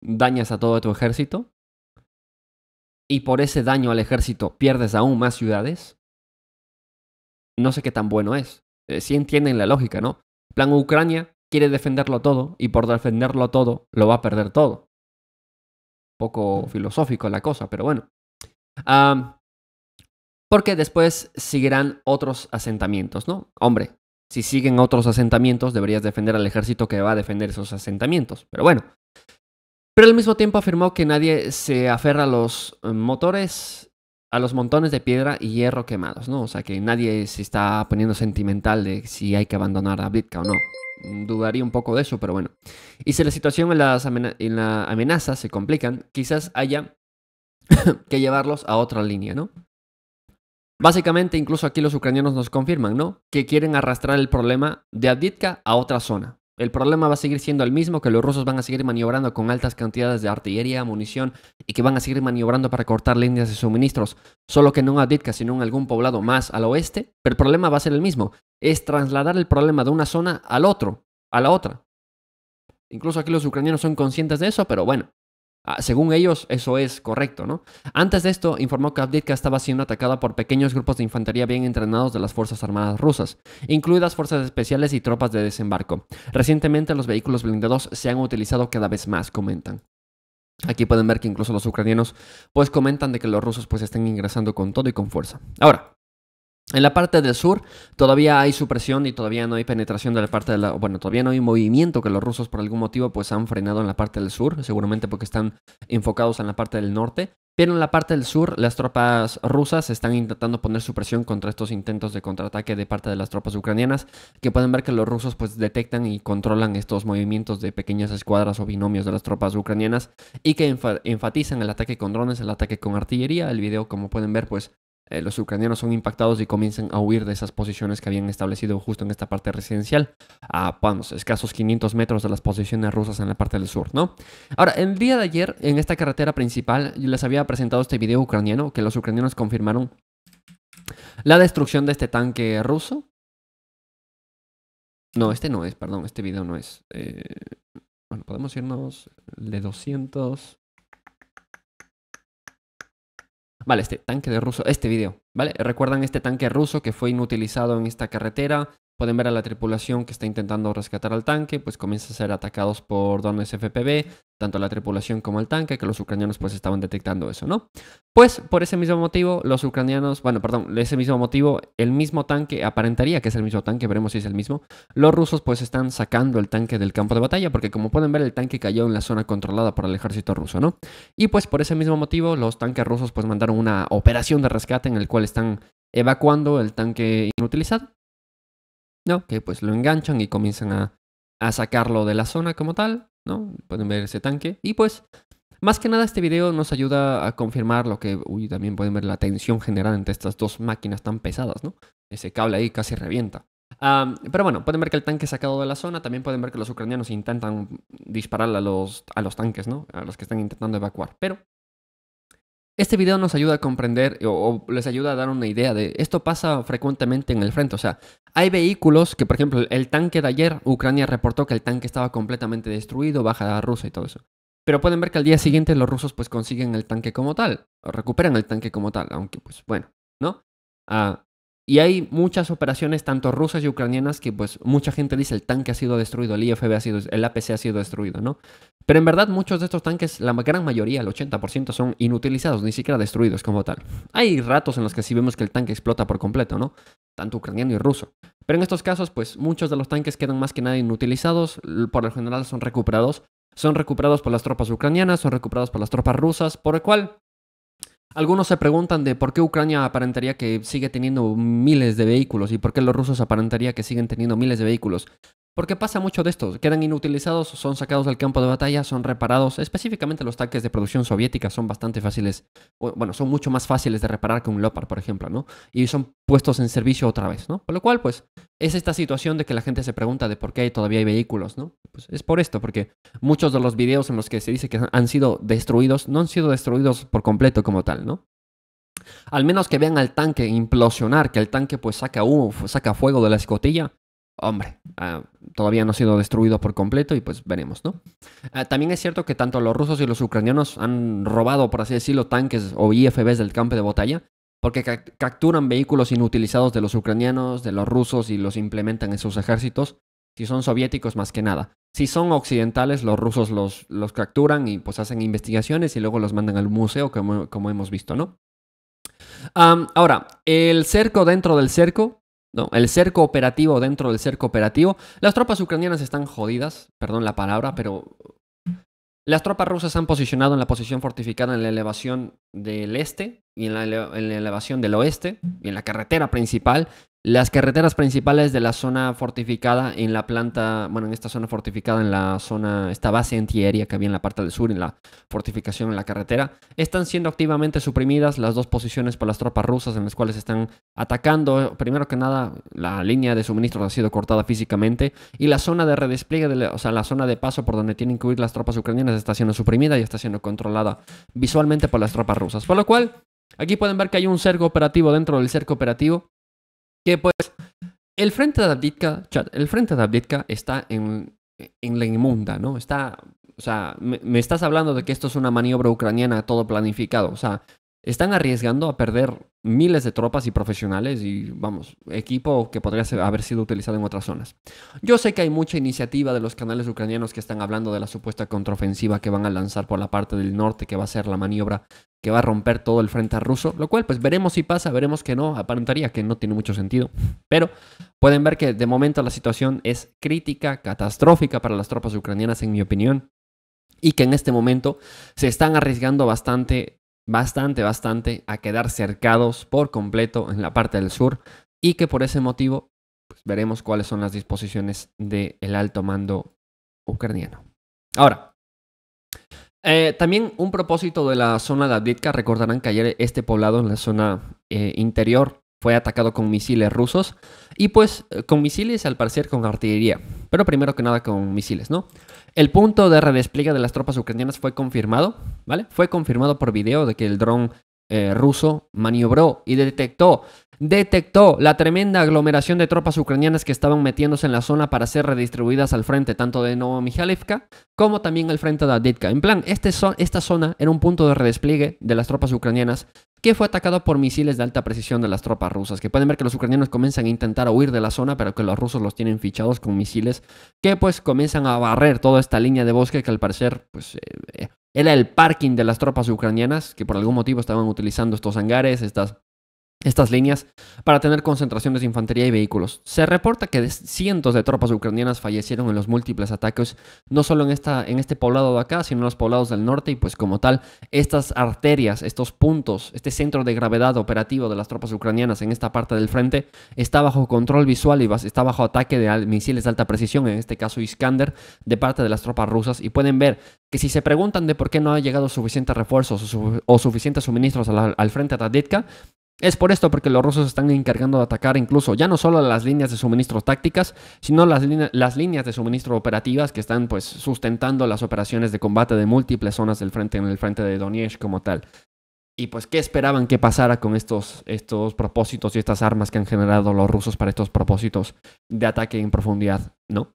dañas a todo tu ejército y por ese daño al ejército pierdes aún más ciudades, no sé qué tan bueno es. Eh, si entienden la lógica, ¿no? plan, Ucrania quiere defenderlo todo y por defenderlo todo lo va a perder todo. Poco filosófico la cosa, pero bueno. porque después seguirán otros asentamientos, ¿no? Hombre, si siguen otros asentamientos, deberías defender al ejército que va a defender esos asentamientos, pero bueno. Pero al mismo tiempo afirmó que nadie se aferra a los eh, motores a los montones de piedra y hierro quemados, ¿no? O sea que nadie se está poniendo sentimental de si hay que abandonar a o no. Dudaría un poco de eso, pero bueno. Y si la situación en, la amenaza se complican, quizás haya <coughs> que llevarlos a otra línea, ¿no? Básicamente, incluso aquí los ucranianos nos confirman, ¿no? Que quieren arrastrar el problema de Avditka a otra zona. El problema va a seguir siendo el mismo, que los rusos van a seguir maniobrando con altas cantidades de artillería, munición y que van a seguir maniobrando para cortar líneas de suministros, solo que no en Aditka, sino en algún poblado más al oeste, pero el problema va a ser el mismo, es trasladar el problema de una zona al otro, a la otra. Incluso aquí los ucranianos son conscientes de eso, pero bueno, Ah, según ellos, eso es correcto, ¿no? Antes de esto, informó que estaba siendo atacada por pequeños grupos de infantería bien entrenados de las Fuerzas Armadas rusas, incluidas fuerzas especiales y tropas de desembarco. Recientemente, los vehículos blindados se han utilizado cada vez más, comentan. Aquí pueden ver que incluso los ucranianos pues comentan de que los rusos pues están ingresando con todo y con fuerza. Ahora, en la parte del sur todavía hay supresión y todavía no hay penetración de la parte de la... Bueno, todavía no hay movimiento que los rusos por algún motivo pues han frenado en la parte del sur, seguramente porque están enfocados en la parte del norte. Pero en la parte del sur, las tropas rusas están intentando poner supresión contra estos intentos de contraataque de parte de las tropas ucranianas, que pueden ver que los rusos pues detectan y controlan estos movimientos de pequeñas escuadras o binomios de las tropas ucranianas y que enfatizan el ataque con drones, el ataque con artillería. El video, como pueden ver, pues eh, los ucranianos son impactados y comienzan a huir de esas posiciones que habían establecido justo en esta parte residencial, a vamos, escasos 500 metros de las posiciones rusas en la parte del sur, ¿no? Ahora, el día de ayer, en esta carretera principal, les había presentado este video ucraniano que los ucranianos confirmaron la destrucción de este tanque ruso. No, este no es, perdón, este video no es. Eh, bueno, podemos irnos de 200. Vale, este tanque de ruso, este vídeo, ¿vale? Recuerdan este tanque ruso que fue inutilizado en esta carretera Pueden ver a la tripulación que está intentando rescatar al tanque, pues comienza a ser atacados por drones FPV, tanto la tripulación como el tanque, que los ucranianos pues estaban detectando eso, ¿no? Pues por ese mismo motivo, los ucranianos, bueno, perdón, ese mismo motivo, el mismo tanque, aparentaría que es el mismo tanque, veremos si es el mismo, los rusos pues están sacando el tanque del campo de batalla, porque como pueden ver, el tanque cayó en la zona controlada por el ejército ruso, ¿no? Y pues por ese mismo motivo, los tanques rusos pues mandaron una operación de rescate en el cual están evacuando el tanque inutilizado ¿no? Que pues lo enganchan y comienzan a, sacarlo de la zona como tal, ¿no? Pueden ver ese tanque. Y pues, más que nada este video nos ayuda a confirmar lo que, uy, también pueden ver la tensión generada entre estas dos máquinas tan pesadas, ¿no? Ese cable ahí casi revienta. pero bueno, pueden ver que el tanque es sacado de la zona, también pueden ver que los ucranianos intentan disparar a los, a los tanques, ¿no? A los que están intentando evacuar. Pero este video nos ayuda a comprender o, les ayuda a dar una idea de esto pasa frecuentemente en el frente, o sea, hay vehículos que, por ejemplo, el tanque de ayer, Ucrania reportó que el tanque estaba completamente destruido, baja rusa y todo eso. Pero pueden ver que al día siguiente los rusos pues consiguen el tanque como tal, o recuperan el tanque como tal, aunque pues bueno, ¿no? Ah, y hay muchas operaciones, tanto rusas y ucranianas, que pues mucha gente dice el tanque ha sido destruido, el IFB ha sido, el APC ha sido destruido, ¿no? Pero en verdad muchos de estos tanques, la gran mayoría, el 80%, son inutilizados, ni siquiera destruidos como tal. Hay ratos en los que sí vemos que el tanque explota por completo, ¿no? tanto ucraniano y ruso. Pero en estos casos, pues muchos de los tanques quedan más que nada inutilizados, por lo general son recuperados. Son recuperados por las tropas ucranianas, son recuperados por las tropas rusas, por lo cual algunos se preguntan de por qué Ucrania aparentaría que sigue teniendo miles de vehículos y por qué los rusos aparentaría que siguen teniendo miles de vehículos. Porque pasa mucho de estos, quedan inutilizados, son sacados del campo de batalla, son reparados. Específicamente los tanques de producción soviética son bastante fáciles, bueno, son mucho más fáciles de reparar que un Lopar, por ejemplo, ¿no? Y son puestos en servicio otra vez, ¿no? Por lo cual, pues, es esta situación de que la gente se pregunta de por qué todavía hay vehículos, ¿no? Pues es por esto, porque muchos de los videos en los que se dice que han sido destruidos, no han sido destruidos por completo como tal, ¿no? Al menos que vean al tanque implosionar, que el tanque pues saca humo, saca fuego de la escotilla, hombre, ah, todavía no ha sido destruido por completo y pues veremos, ¿no? Ah, también es cierto que tanto los rusos y los ucranianos han robado, por así decirlo, tanques o IFBs del campo de batalla, porque capturan vehículos inutilizados de los ucranianos, de los rusos y los implementan en sus ejércitos, si son soviéticos más que nada. Si son occidentales, los rusos los, los capturan y pues hacen investigaciones y luego los mandan al museo, como, como hemos visto, ¿no? ahora, el cerco dentro del cerco no, el cerco operativo dentro del ser cooperativo. Las tropas ucranianas están jodidas, perdón la palabra, pero las tropas rusas se han posicionado en la posición fortificada en la elevación del este, y en la, elevación del oeste y en la carretera principal. Las carreteras principales de la zona fortificada en la planta, bueno, en esta zona fortificada, en la zona, esta base antiaérea que había en la parte del sur, en la fortificación, en la carretera, están siendo activamente suprimidas las dos posiciones por las tropas rusas en las cuales están atacando. Primero que nada, la línea de suministro ha sido cortada físicamente y la zona de redespliegue, o sea, la zona de paso por donde tienen que huir las tropas ucranianas está siendo suprimida y está siendo controlada visualmente por las tropas rusas. Por lo cual, Aquí pueden ver que hay un cerco operativo dentro del cerco operativo. Que pues el frente de Abditka, el frente de está en, en la inmunda, ¿no? Está, o sea, me, estás hablando de que esto es una maniobra ucraniana todo planificado. O sea, están arriesgando a perder miles de tropas y profesionales y, vamos, equipo que podría haber sido utilizado en otras zonas. Yo sé que hay mucha iniciativa de los canales ucranianos que están hablando de la supuesta contraofensiva que van a lanzar por la parte del norte, que va a ser la maniobra que va a romper todo el frente ruso, lo cual pues veremos si pasa, veremos que no, aparentaría que no tiene mucho sentido, pero pueden ver que de momento la situación es crítica, catastrófica para las tropas ucranianas en mi opinión, y que en este momento se están arriesgando bastante, bastante, bastante a quedar cercados por completo en la parte del sur y que por ese motivo pues, veremos cuáles son las disposiciones del el alto mando ucraniano. Ahora, eh, también un propósito de la zona de Avdiivka, recordarán que ayer este poblado en la zona eh, interior fue atacado con misiles rusos y pues eh, con misiles al parecer con artillería, pero primero que nada con misiles, ¿no? El punto de redespliegue de las tropas ucranianas fue confirmado, ¿vale? Fue confirmado por video de que el dron ruso maniobró y detectó detectó la tremenda aglomeración de tropas ucranianas que estaban metiéndose en la zona para ser redistribuidas al frente tanto de Novomihalivka como también al frente de Aditka. En plan, este esta zona era un punto de redespliegue de las tropas ucranianas que fue atacado por misiles de alta precisión de las tropas rusas, que pueden ver que los ucranianos comienzan a intentar huir de la zona, pero que los rusos los tienen fichados con misiles que pues comienzan a barrer toda esta línea de bosque que al parecer pues eh, eh, era el parking de las tropas ucranianas, que por algún motivo estaban utilizando estos hangares, estas estas líneas para tener concentraciones de infantería y vehículos. Se reporta que cientos de tropas ucranianas fallecieron en los múltiples ataques, no solo en, esta, en este poblado de acá, sino en los poblados del norte, y pues como tal, estas arterias, estos puntos, este centro de gravedad operativo de las tropas ucranianas en esta parte del frente está bajo control visual y está bajo ataque de misiles de alta precisión, en este caso Iskander, de parte de las tropas rusas, y pueden ver que si se preguntan de por qué no ha llegado suficientes refuerzos o, suficientes suministros al, frente a Taditka, es por esto porque los rusos están encargando de atacar incluso ya no solo las líneas de suministro tácticas, sino las, las, líneas de suministro operativas que están pues sustentando las operaciones de combate de múltiples zonas del frente en el frente de Donetsk como tal. Y pues qué esperaban que pasara con estos, estos propósitos y estas armas que han generado los rusos para estos propósitos de ataque en profundidad, ¿no?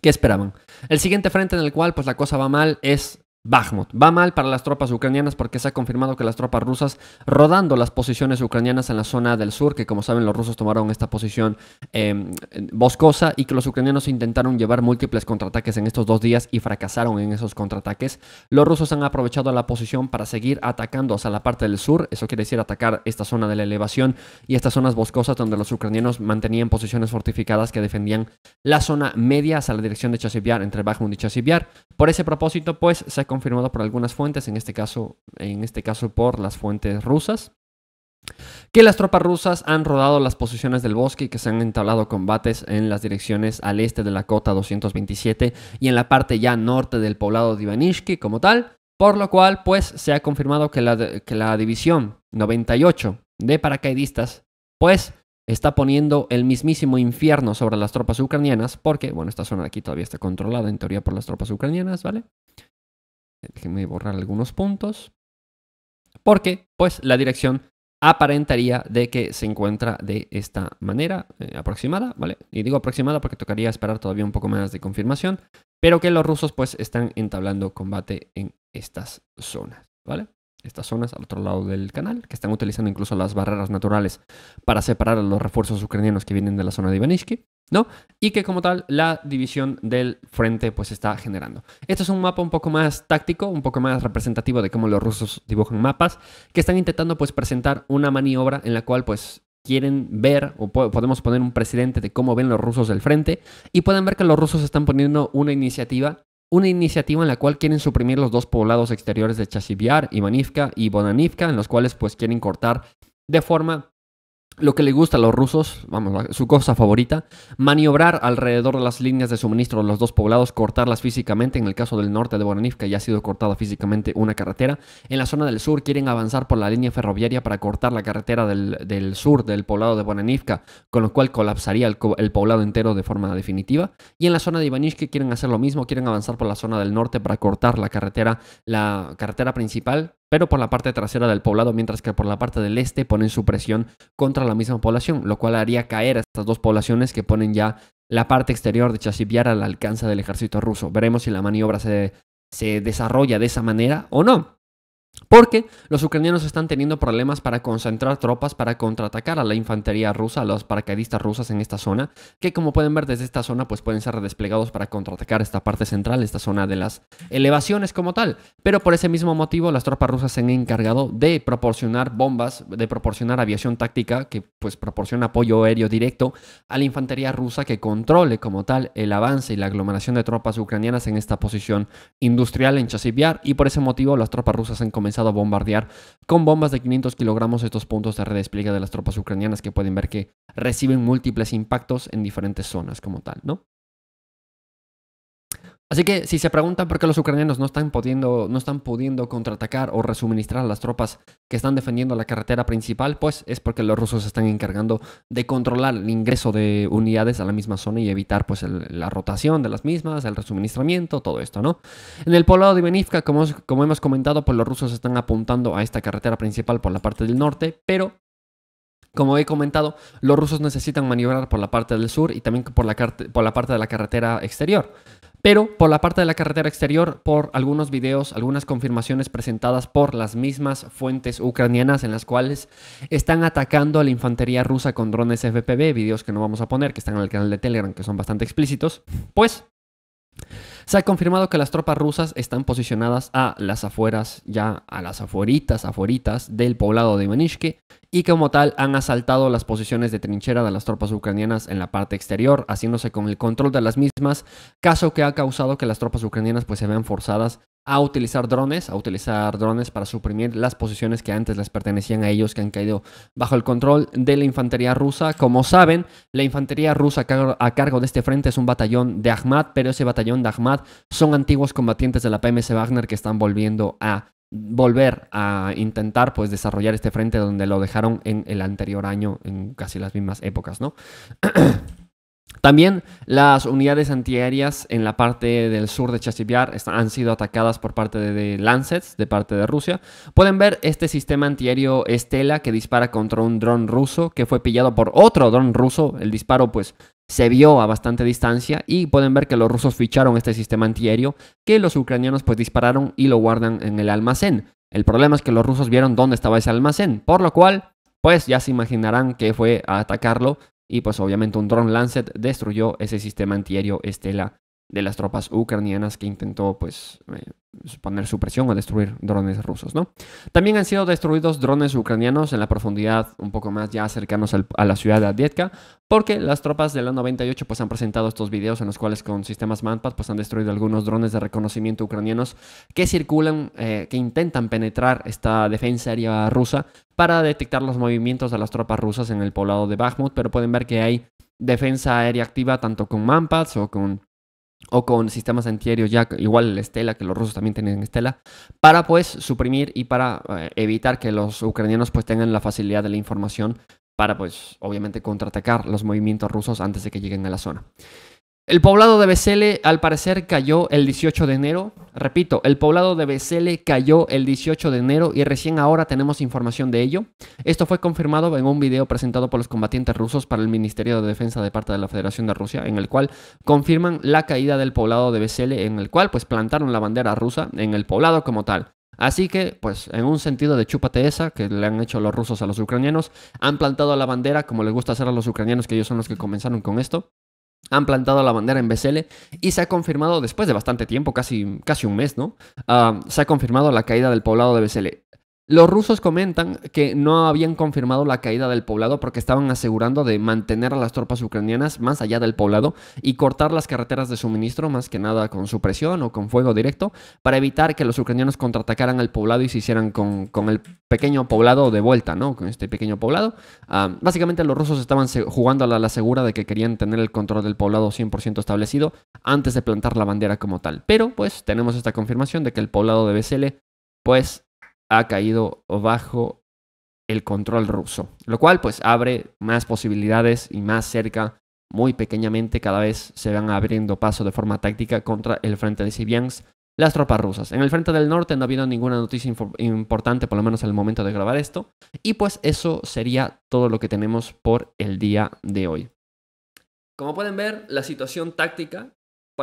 ¿Qué esperaban? El siguiente frente en el cual pues la cosa va mal es Bakhmut. Va mal para las tropas ucranianas porque se ha confirmado que las tropas rusas rodando las posiciones ucranianas en la zona del sur, que como saben los rusos tomaron esta posición em, boscosa y que los ucranianos intentaron llevar múltiples contraataques en estos dos días y fracasaron en esos contraataques. Los rusos han aprovechado la posición para seguir atacando hacia la parte del sur, eso quiere decir atacar esta zona de la elevación y estas zonas boscosas donde los ucranianos mantenían posiciones fortificadas que defendían la zona media hacia la dirección de Chasivyar, entre Bakhmut y Chasivyar. Por ese propósito, pues se ha confirmado por algunas fuentes, en este caso, en este caso por las fuentes rusas, que las tropas rusas han rodado las posiciones del bosque y que se han entablado combates en las direcciones al este de la cota 227 y en la parte ya norte del poblado de Ivanishki como tal, por lo cual pues se ha confirmado que la, división 98 de paracaidistas pues está poniendo el mismísimo infierno sobre las tropas ucranianas porque, bueno, esta zona aquí todavía está controlada en teoría por las tropas ucranianas, ¿vale? Déjenme borrar algunos puntos. Porque pues la dirección aparentaría de que se encuentra de esta manera eh, aproximada, ¿vale? Y digo aproximada porque tocaría esperar todavía un poco más de confirmación, pero que los rusos pues están entablando combate en estas zonas, ¿vale? Estas zonas al otro lado del canal, que están utilizando incluso las barreras naturales para separar a los refuerzos ucranianos que vienen de la zona de Ivanishki. ¿no? Y que como tal la división del frente pues está generando. Esto es un mapa un poco más táctico, un poco más representativo de cómo los rusos dibujan mapas, que están intentando pues presentar una maniobra en la cual pues quieren ver o podemos poner un presidente de cómo ven los rusos del frente y pueden ver que los rusos están poniendo una iniciativa una iniciativa en la cual quieren suprimir los dos poblados exteriores de Chasiviar, Ivanivka y Bonanivka, en los cuales pues quieren cortar de forma lo que le gusta a los rusos, vamos, su cosa favorita, maniobrar alrededor de las líneas de suministro de los dos poblados, cortarlas físicamente, en el caso del norte de Bonanivka ya ha sido cortada físicamente una carretera, en la zona del sur quieren avanzar por la línea ferroviaria para cortar la carretera del, sur del poblado de Bonanivka, con lo cual colapsaría el, poblado entero de forma definitiva, y en la zona de Ivanishki quieren hacer lo mismo, quieren avanzar por la zona del norte para cortar la carretera, la carretera principal pero por la parte trasera del poblado, mientras que por la parte del este ponen su presión contra la misma población, lo cual haría caer a estas dos poblaciones que ponen ya la parte exterior de Chasiviar al alcance del ejército ruso. Veremos si la maniobra se, se desarrolla de esa manera o no. Porque los ucranianos están teniendo problemas para concentrar tropas para contraatacar a la infantería rusa, a los paracaidistas rusas en esta zona, que como pueden ver desde esta zona, pues pueden ser desplegados para contraatacar esta parte central, esta zona de las elevaciones como tal. Pero por ese mismo motivo, las tropas rusas se han encargado de proporcionar bombas, de proporcionar aviación táctica, que pues proporciona apoyo aéreo directo a la infantería rusa que controle como tal el avance y la aglomeración de tropas ucranianas en esta posición industrial en Chasiviar. Y por ese motivo, las tropas rusas han comenzado a bombardear con bombas de 500 kilogramos estos puntos de redespliegue de las tropas ucranianas que pueden ver que reciben múltiples impactos en diferentes zonas como tal, ¿no? Así que si se preguntan por qué los ucranianos no están pudiendo, no están pudiendo contraatacar o resuministrar a las tropas que están defendiendo la carretera principal, pues es porque los rusos están encargando de controlar el ingreso de unidades a la misma zona y evitar pues la rotación de las mismas, el resuministramiento, todo esto, ¿no? En el poblado de Ibenivka, como, hemos comentado, pues los rusos están apuntando a esta carretera principal por la parte del norte, pero como he comentado, los rusos necesitan maniobrar por la parte del sur y también por la parte de la carretera exterior. Pero por la parte de la carretera exterior, por algunos videos, algunas confirmaciones presentadas por las mismas fuentes ucranianas en las cuales están atacando a la infantería rusa con drones FPV, videos que no vamos a poner, que están en el canal de Telegram, que son bastante explícitos, pues se ha confirmado que las tropas rusas están posicionadas a las afueras, ya a las afueritas, afueritas del poblado de Vanishke, y como tal han asaltado las posiciones de trinchera de las tropas ucranianas en la parte exterior, haciéndose con el control de las mismas, caso que ha causado que las tropas ucranianas pues se vean forzadas a utilizar drones, a utilizar drones para suprimir las posiciones que antes les pertenecían a ellos, que han caído bajo el control de la infantería rusa. Como saben, la infantería rusa a cargo de este frente es un batallón de Ahmad, pero ese batallón de Ahmad son antiguos combatientes de la PMC Wagner que están volviendo a volver a intentar pues desarrollar este frente donde lo dejaron en el anterior año en casi las mismas épocas, ¿no? <clears throat> También las unidades antiaéreas en la parte del sur de Chasiviar han sido atacadas por parte de, Lancets, de parte de Rusia. Pueden ver este sistema antiaéreo Estela que dispara contra un dron ruso que fue pillado por otro dron ruso. El disparo pues se vio a bastante distancia y pueden ver que los rusos ficharon este sistema antiaéreo que los ucranianos pues dispararon y lo guardan en el almacén. El problema es que los rusos vieron dónde estaba ese almacén, por lo cual pues ya se imaginarán que fue a atacarlo y pues obviamente un drone Lancet destruyó ese sistema antiaéreo Estela de las tropas ucranianas que intentó pues eh, poner su presión o destruir drones rusos, ¿no? También han sido destruidos drones ucranianos en la profundidad un poco más ya cercanos a la ciudad de Adietka, porque las tropas de la 98 pues han presentado estos videos en los cuales con sistemas Manpad pues han destruido algunos drones de reconocimiento ucranianos que circulan, eh, que intentan penetrar esta defensa aérea rusa para detectar los movimientos de las tropas rusas en el poblado de Bakhmut, pero pueden ver que hay defensa aérea activa tanto con Manpads o con o con sistemas antiaéreos ya igual el Estela, que los rusos también tienen Estela, para pues suprimir y para eh, evitar que los ucranianos pues tengan la facilidad de la información para pues obviamente contraatacar los movimientos rusos antes de que lleguen a la zona. El poblado de Besele al parecer cayó el 18 de enero. Repito, el poblado de Besele cayó el 18 de enero y recién ahora tenemos información de ello. Esto fue confirmado en un video presentado por los combatientes rusos para el Ministerio de Defensa de parte de la Federación de Rusia, en el cual confirman la caída del poblado de Besele, en el cual pues plantaron la bandera rusa en el poblado como tal. Así que, pues, en un sentido de chúpate esa que le han hecho los rusos a los ucranianos, han plantado la bandera como les gusta hacer a los ucranianos, que ellos son los que comenzaron con esto han plantado la bandera en BCL y se ha confirmado, después de bastante tiempo, casi, casi un mes, ¿no? Ah, se ha confirmado la caída del poblado de BCL. Los rusos comentan que no habían confirmado la caída del poblado porque estaban asegurando de mantener a las tropas ucranianas más allá del poblado y cortar las carreteras de suministro, más que nada con supresión o con fuego directo, para evitar que los ucranianos contraatacaran al poblado y se hicieran con, el pequeño poblado de vuelta, ¿no? Con este pequeño poblado. Ah, básicamente los rusos estaban jugando a la, segura de que querían tener el control del poblado 100% establecido antes de plantar la bandera como tal. Pero pues tenemos esta confirmación de que el poblado de Besele pues ha caído bajo el control ruso, lo cual pues abre más posibilidades y más cerca, muy pequeñamente cada vez se van abriendo paso de forma táctica contra el frente de Sibiansk las tropas rusas. En el frente del norte no ha habido ninguna noticia importante, por lo menos al momento de grabar esto, y pues eso sería todo lo que tenemos por el día de hoy. Como pueden ver, la situación táctica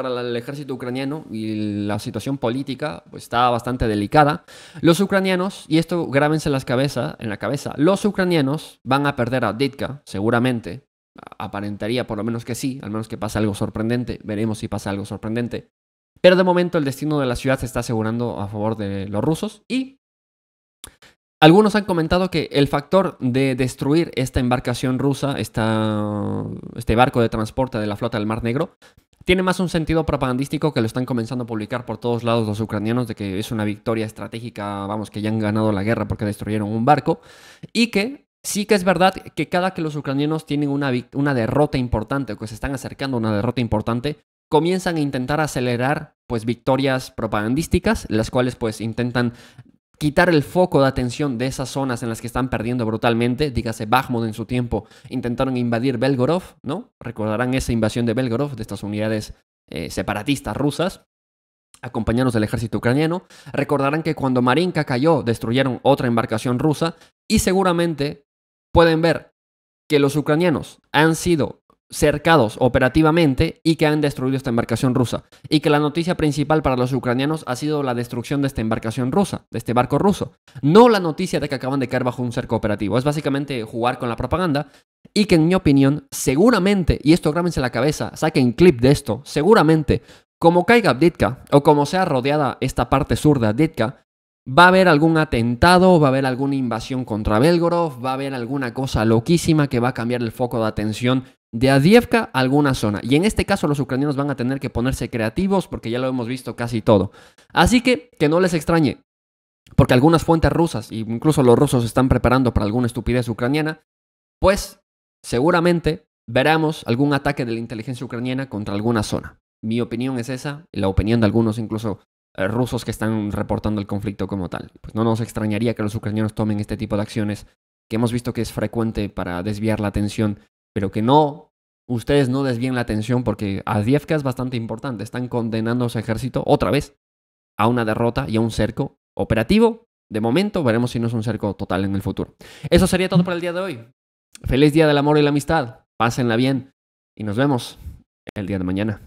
para el ejército ucraniano y la situación política pues, está bastante delicada. Los ucranianos, y esto grábense en, las cabeza, en la cabeza, los ucranianos van a perder a Ditka, seguramente. Aparentaría por lo menos que sí, al menos que pase algo sorprendente. Veremos si pasa algo sorprendente. Pero de momento el destino de la ciudad se está asegurando a favor de los rusos y algunos han comentado que el factor de destruir esta embarcación rusa, esta, este barco de transporte de la flota del Mar Negro, tiene más un sentido propagandístico que lo están comenzando a publicar por todos lados los ucranianos de que es una victoria estratégica, vamos, que ya han ganado la guerra porque destruyeron un barco y que Sí que es verdad que cada que los ucranianos tienen una, derrota importante o que se están acercando a una derrota importante, comienzan a intentar acelerar pues victorias propagandísticas, las cuales pues intentan quitar el foco de atención de esas zonas en las que están perdiendo brutalmente, dígase Bakhmut en su tiempo, intentaron invadir Belgorod, ¿no? Recordarán esa invasión de Belgorod, de estas unidades eh, separatistas rusas, acompañados del ejército ucraniano. Recordarán que cuando Marinka cayó, destruyeron otra embarcación rusa y seguramente pueden ver que los ucranianos han sido cercados operativamente y que han destruido esta embarcación rusa. Y que la noticia principal para los ucranianos ha sido la destrucción de esta embarcación rusa, de este barco ruso. No la noticia de que acaban de caer bajo un cerco operativo. Es básicamente jugar con la propaganda y que en mi opinión, seguramente, y esto grábense en la cabeza, saquen clip de esto, seguramente, como caiga Abditka o como sea rodeada esta parte sur de Abditka, va a haber algún atentado, va a haber alguna invasión contra Belgorov, va a haber alguna cosa loquísima que va a cambiar el foco de atención de Adievka alguna zona. Y en este caso los ucranianos van a tener que ponerse creativos porque ya lo hemos visto casi todo. Así que que no les extrañe, porque algunas fuentes rusas, incluso los rusos están preparando para alguna estupidez ucraniana, pues seguramente veremos algún ataque de la inteligencia ucraniana contra alguna zona. Mi opinión es esa, la opinión de algunos incluso eh, rusos que están reportando el conflicto como tal. Pues no nos extrañaría que los ucranianos tomen este tipo de acciones que hemos visto que es frecuente para desviar la atención pero que no, ustedes no desvíen la atención porque a que es bastante importante. Están condenando a su ejército otra vez a una derrota y a un cerco operativo. De momento veremos si no es un cerco total en el futuro. Eso sería todo para el día de hoy. Feliz día del amor y la amistad. Pásenla bien y nos vemos el día de mañana.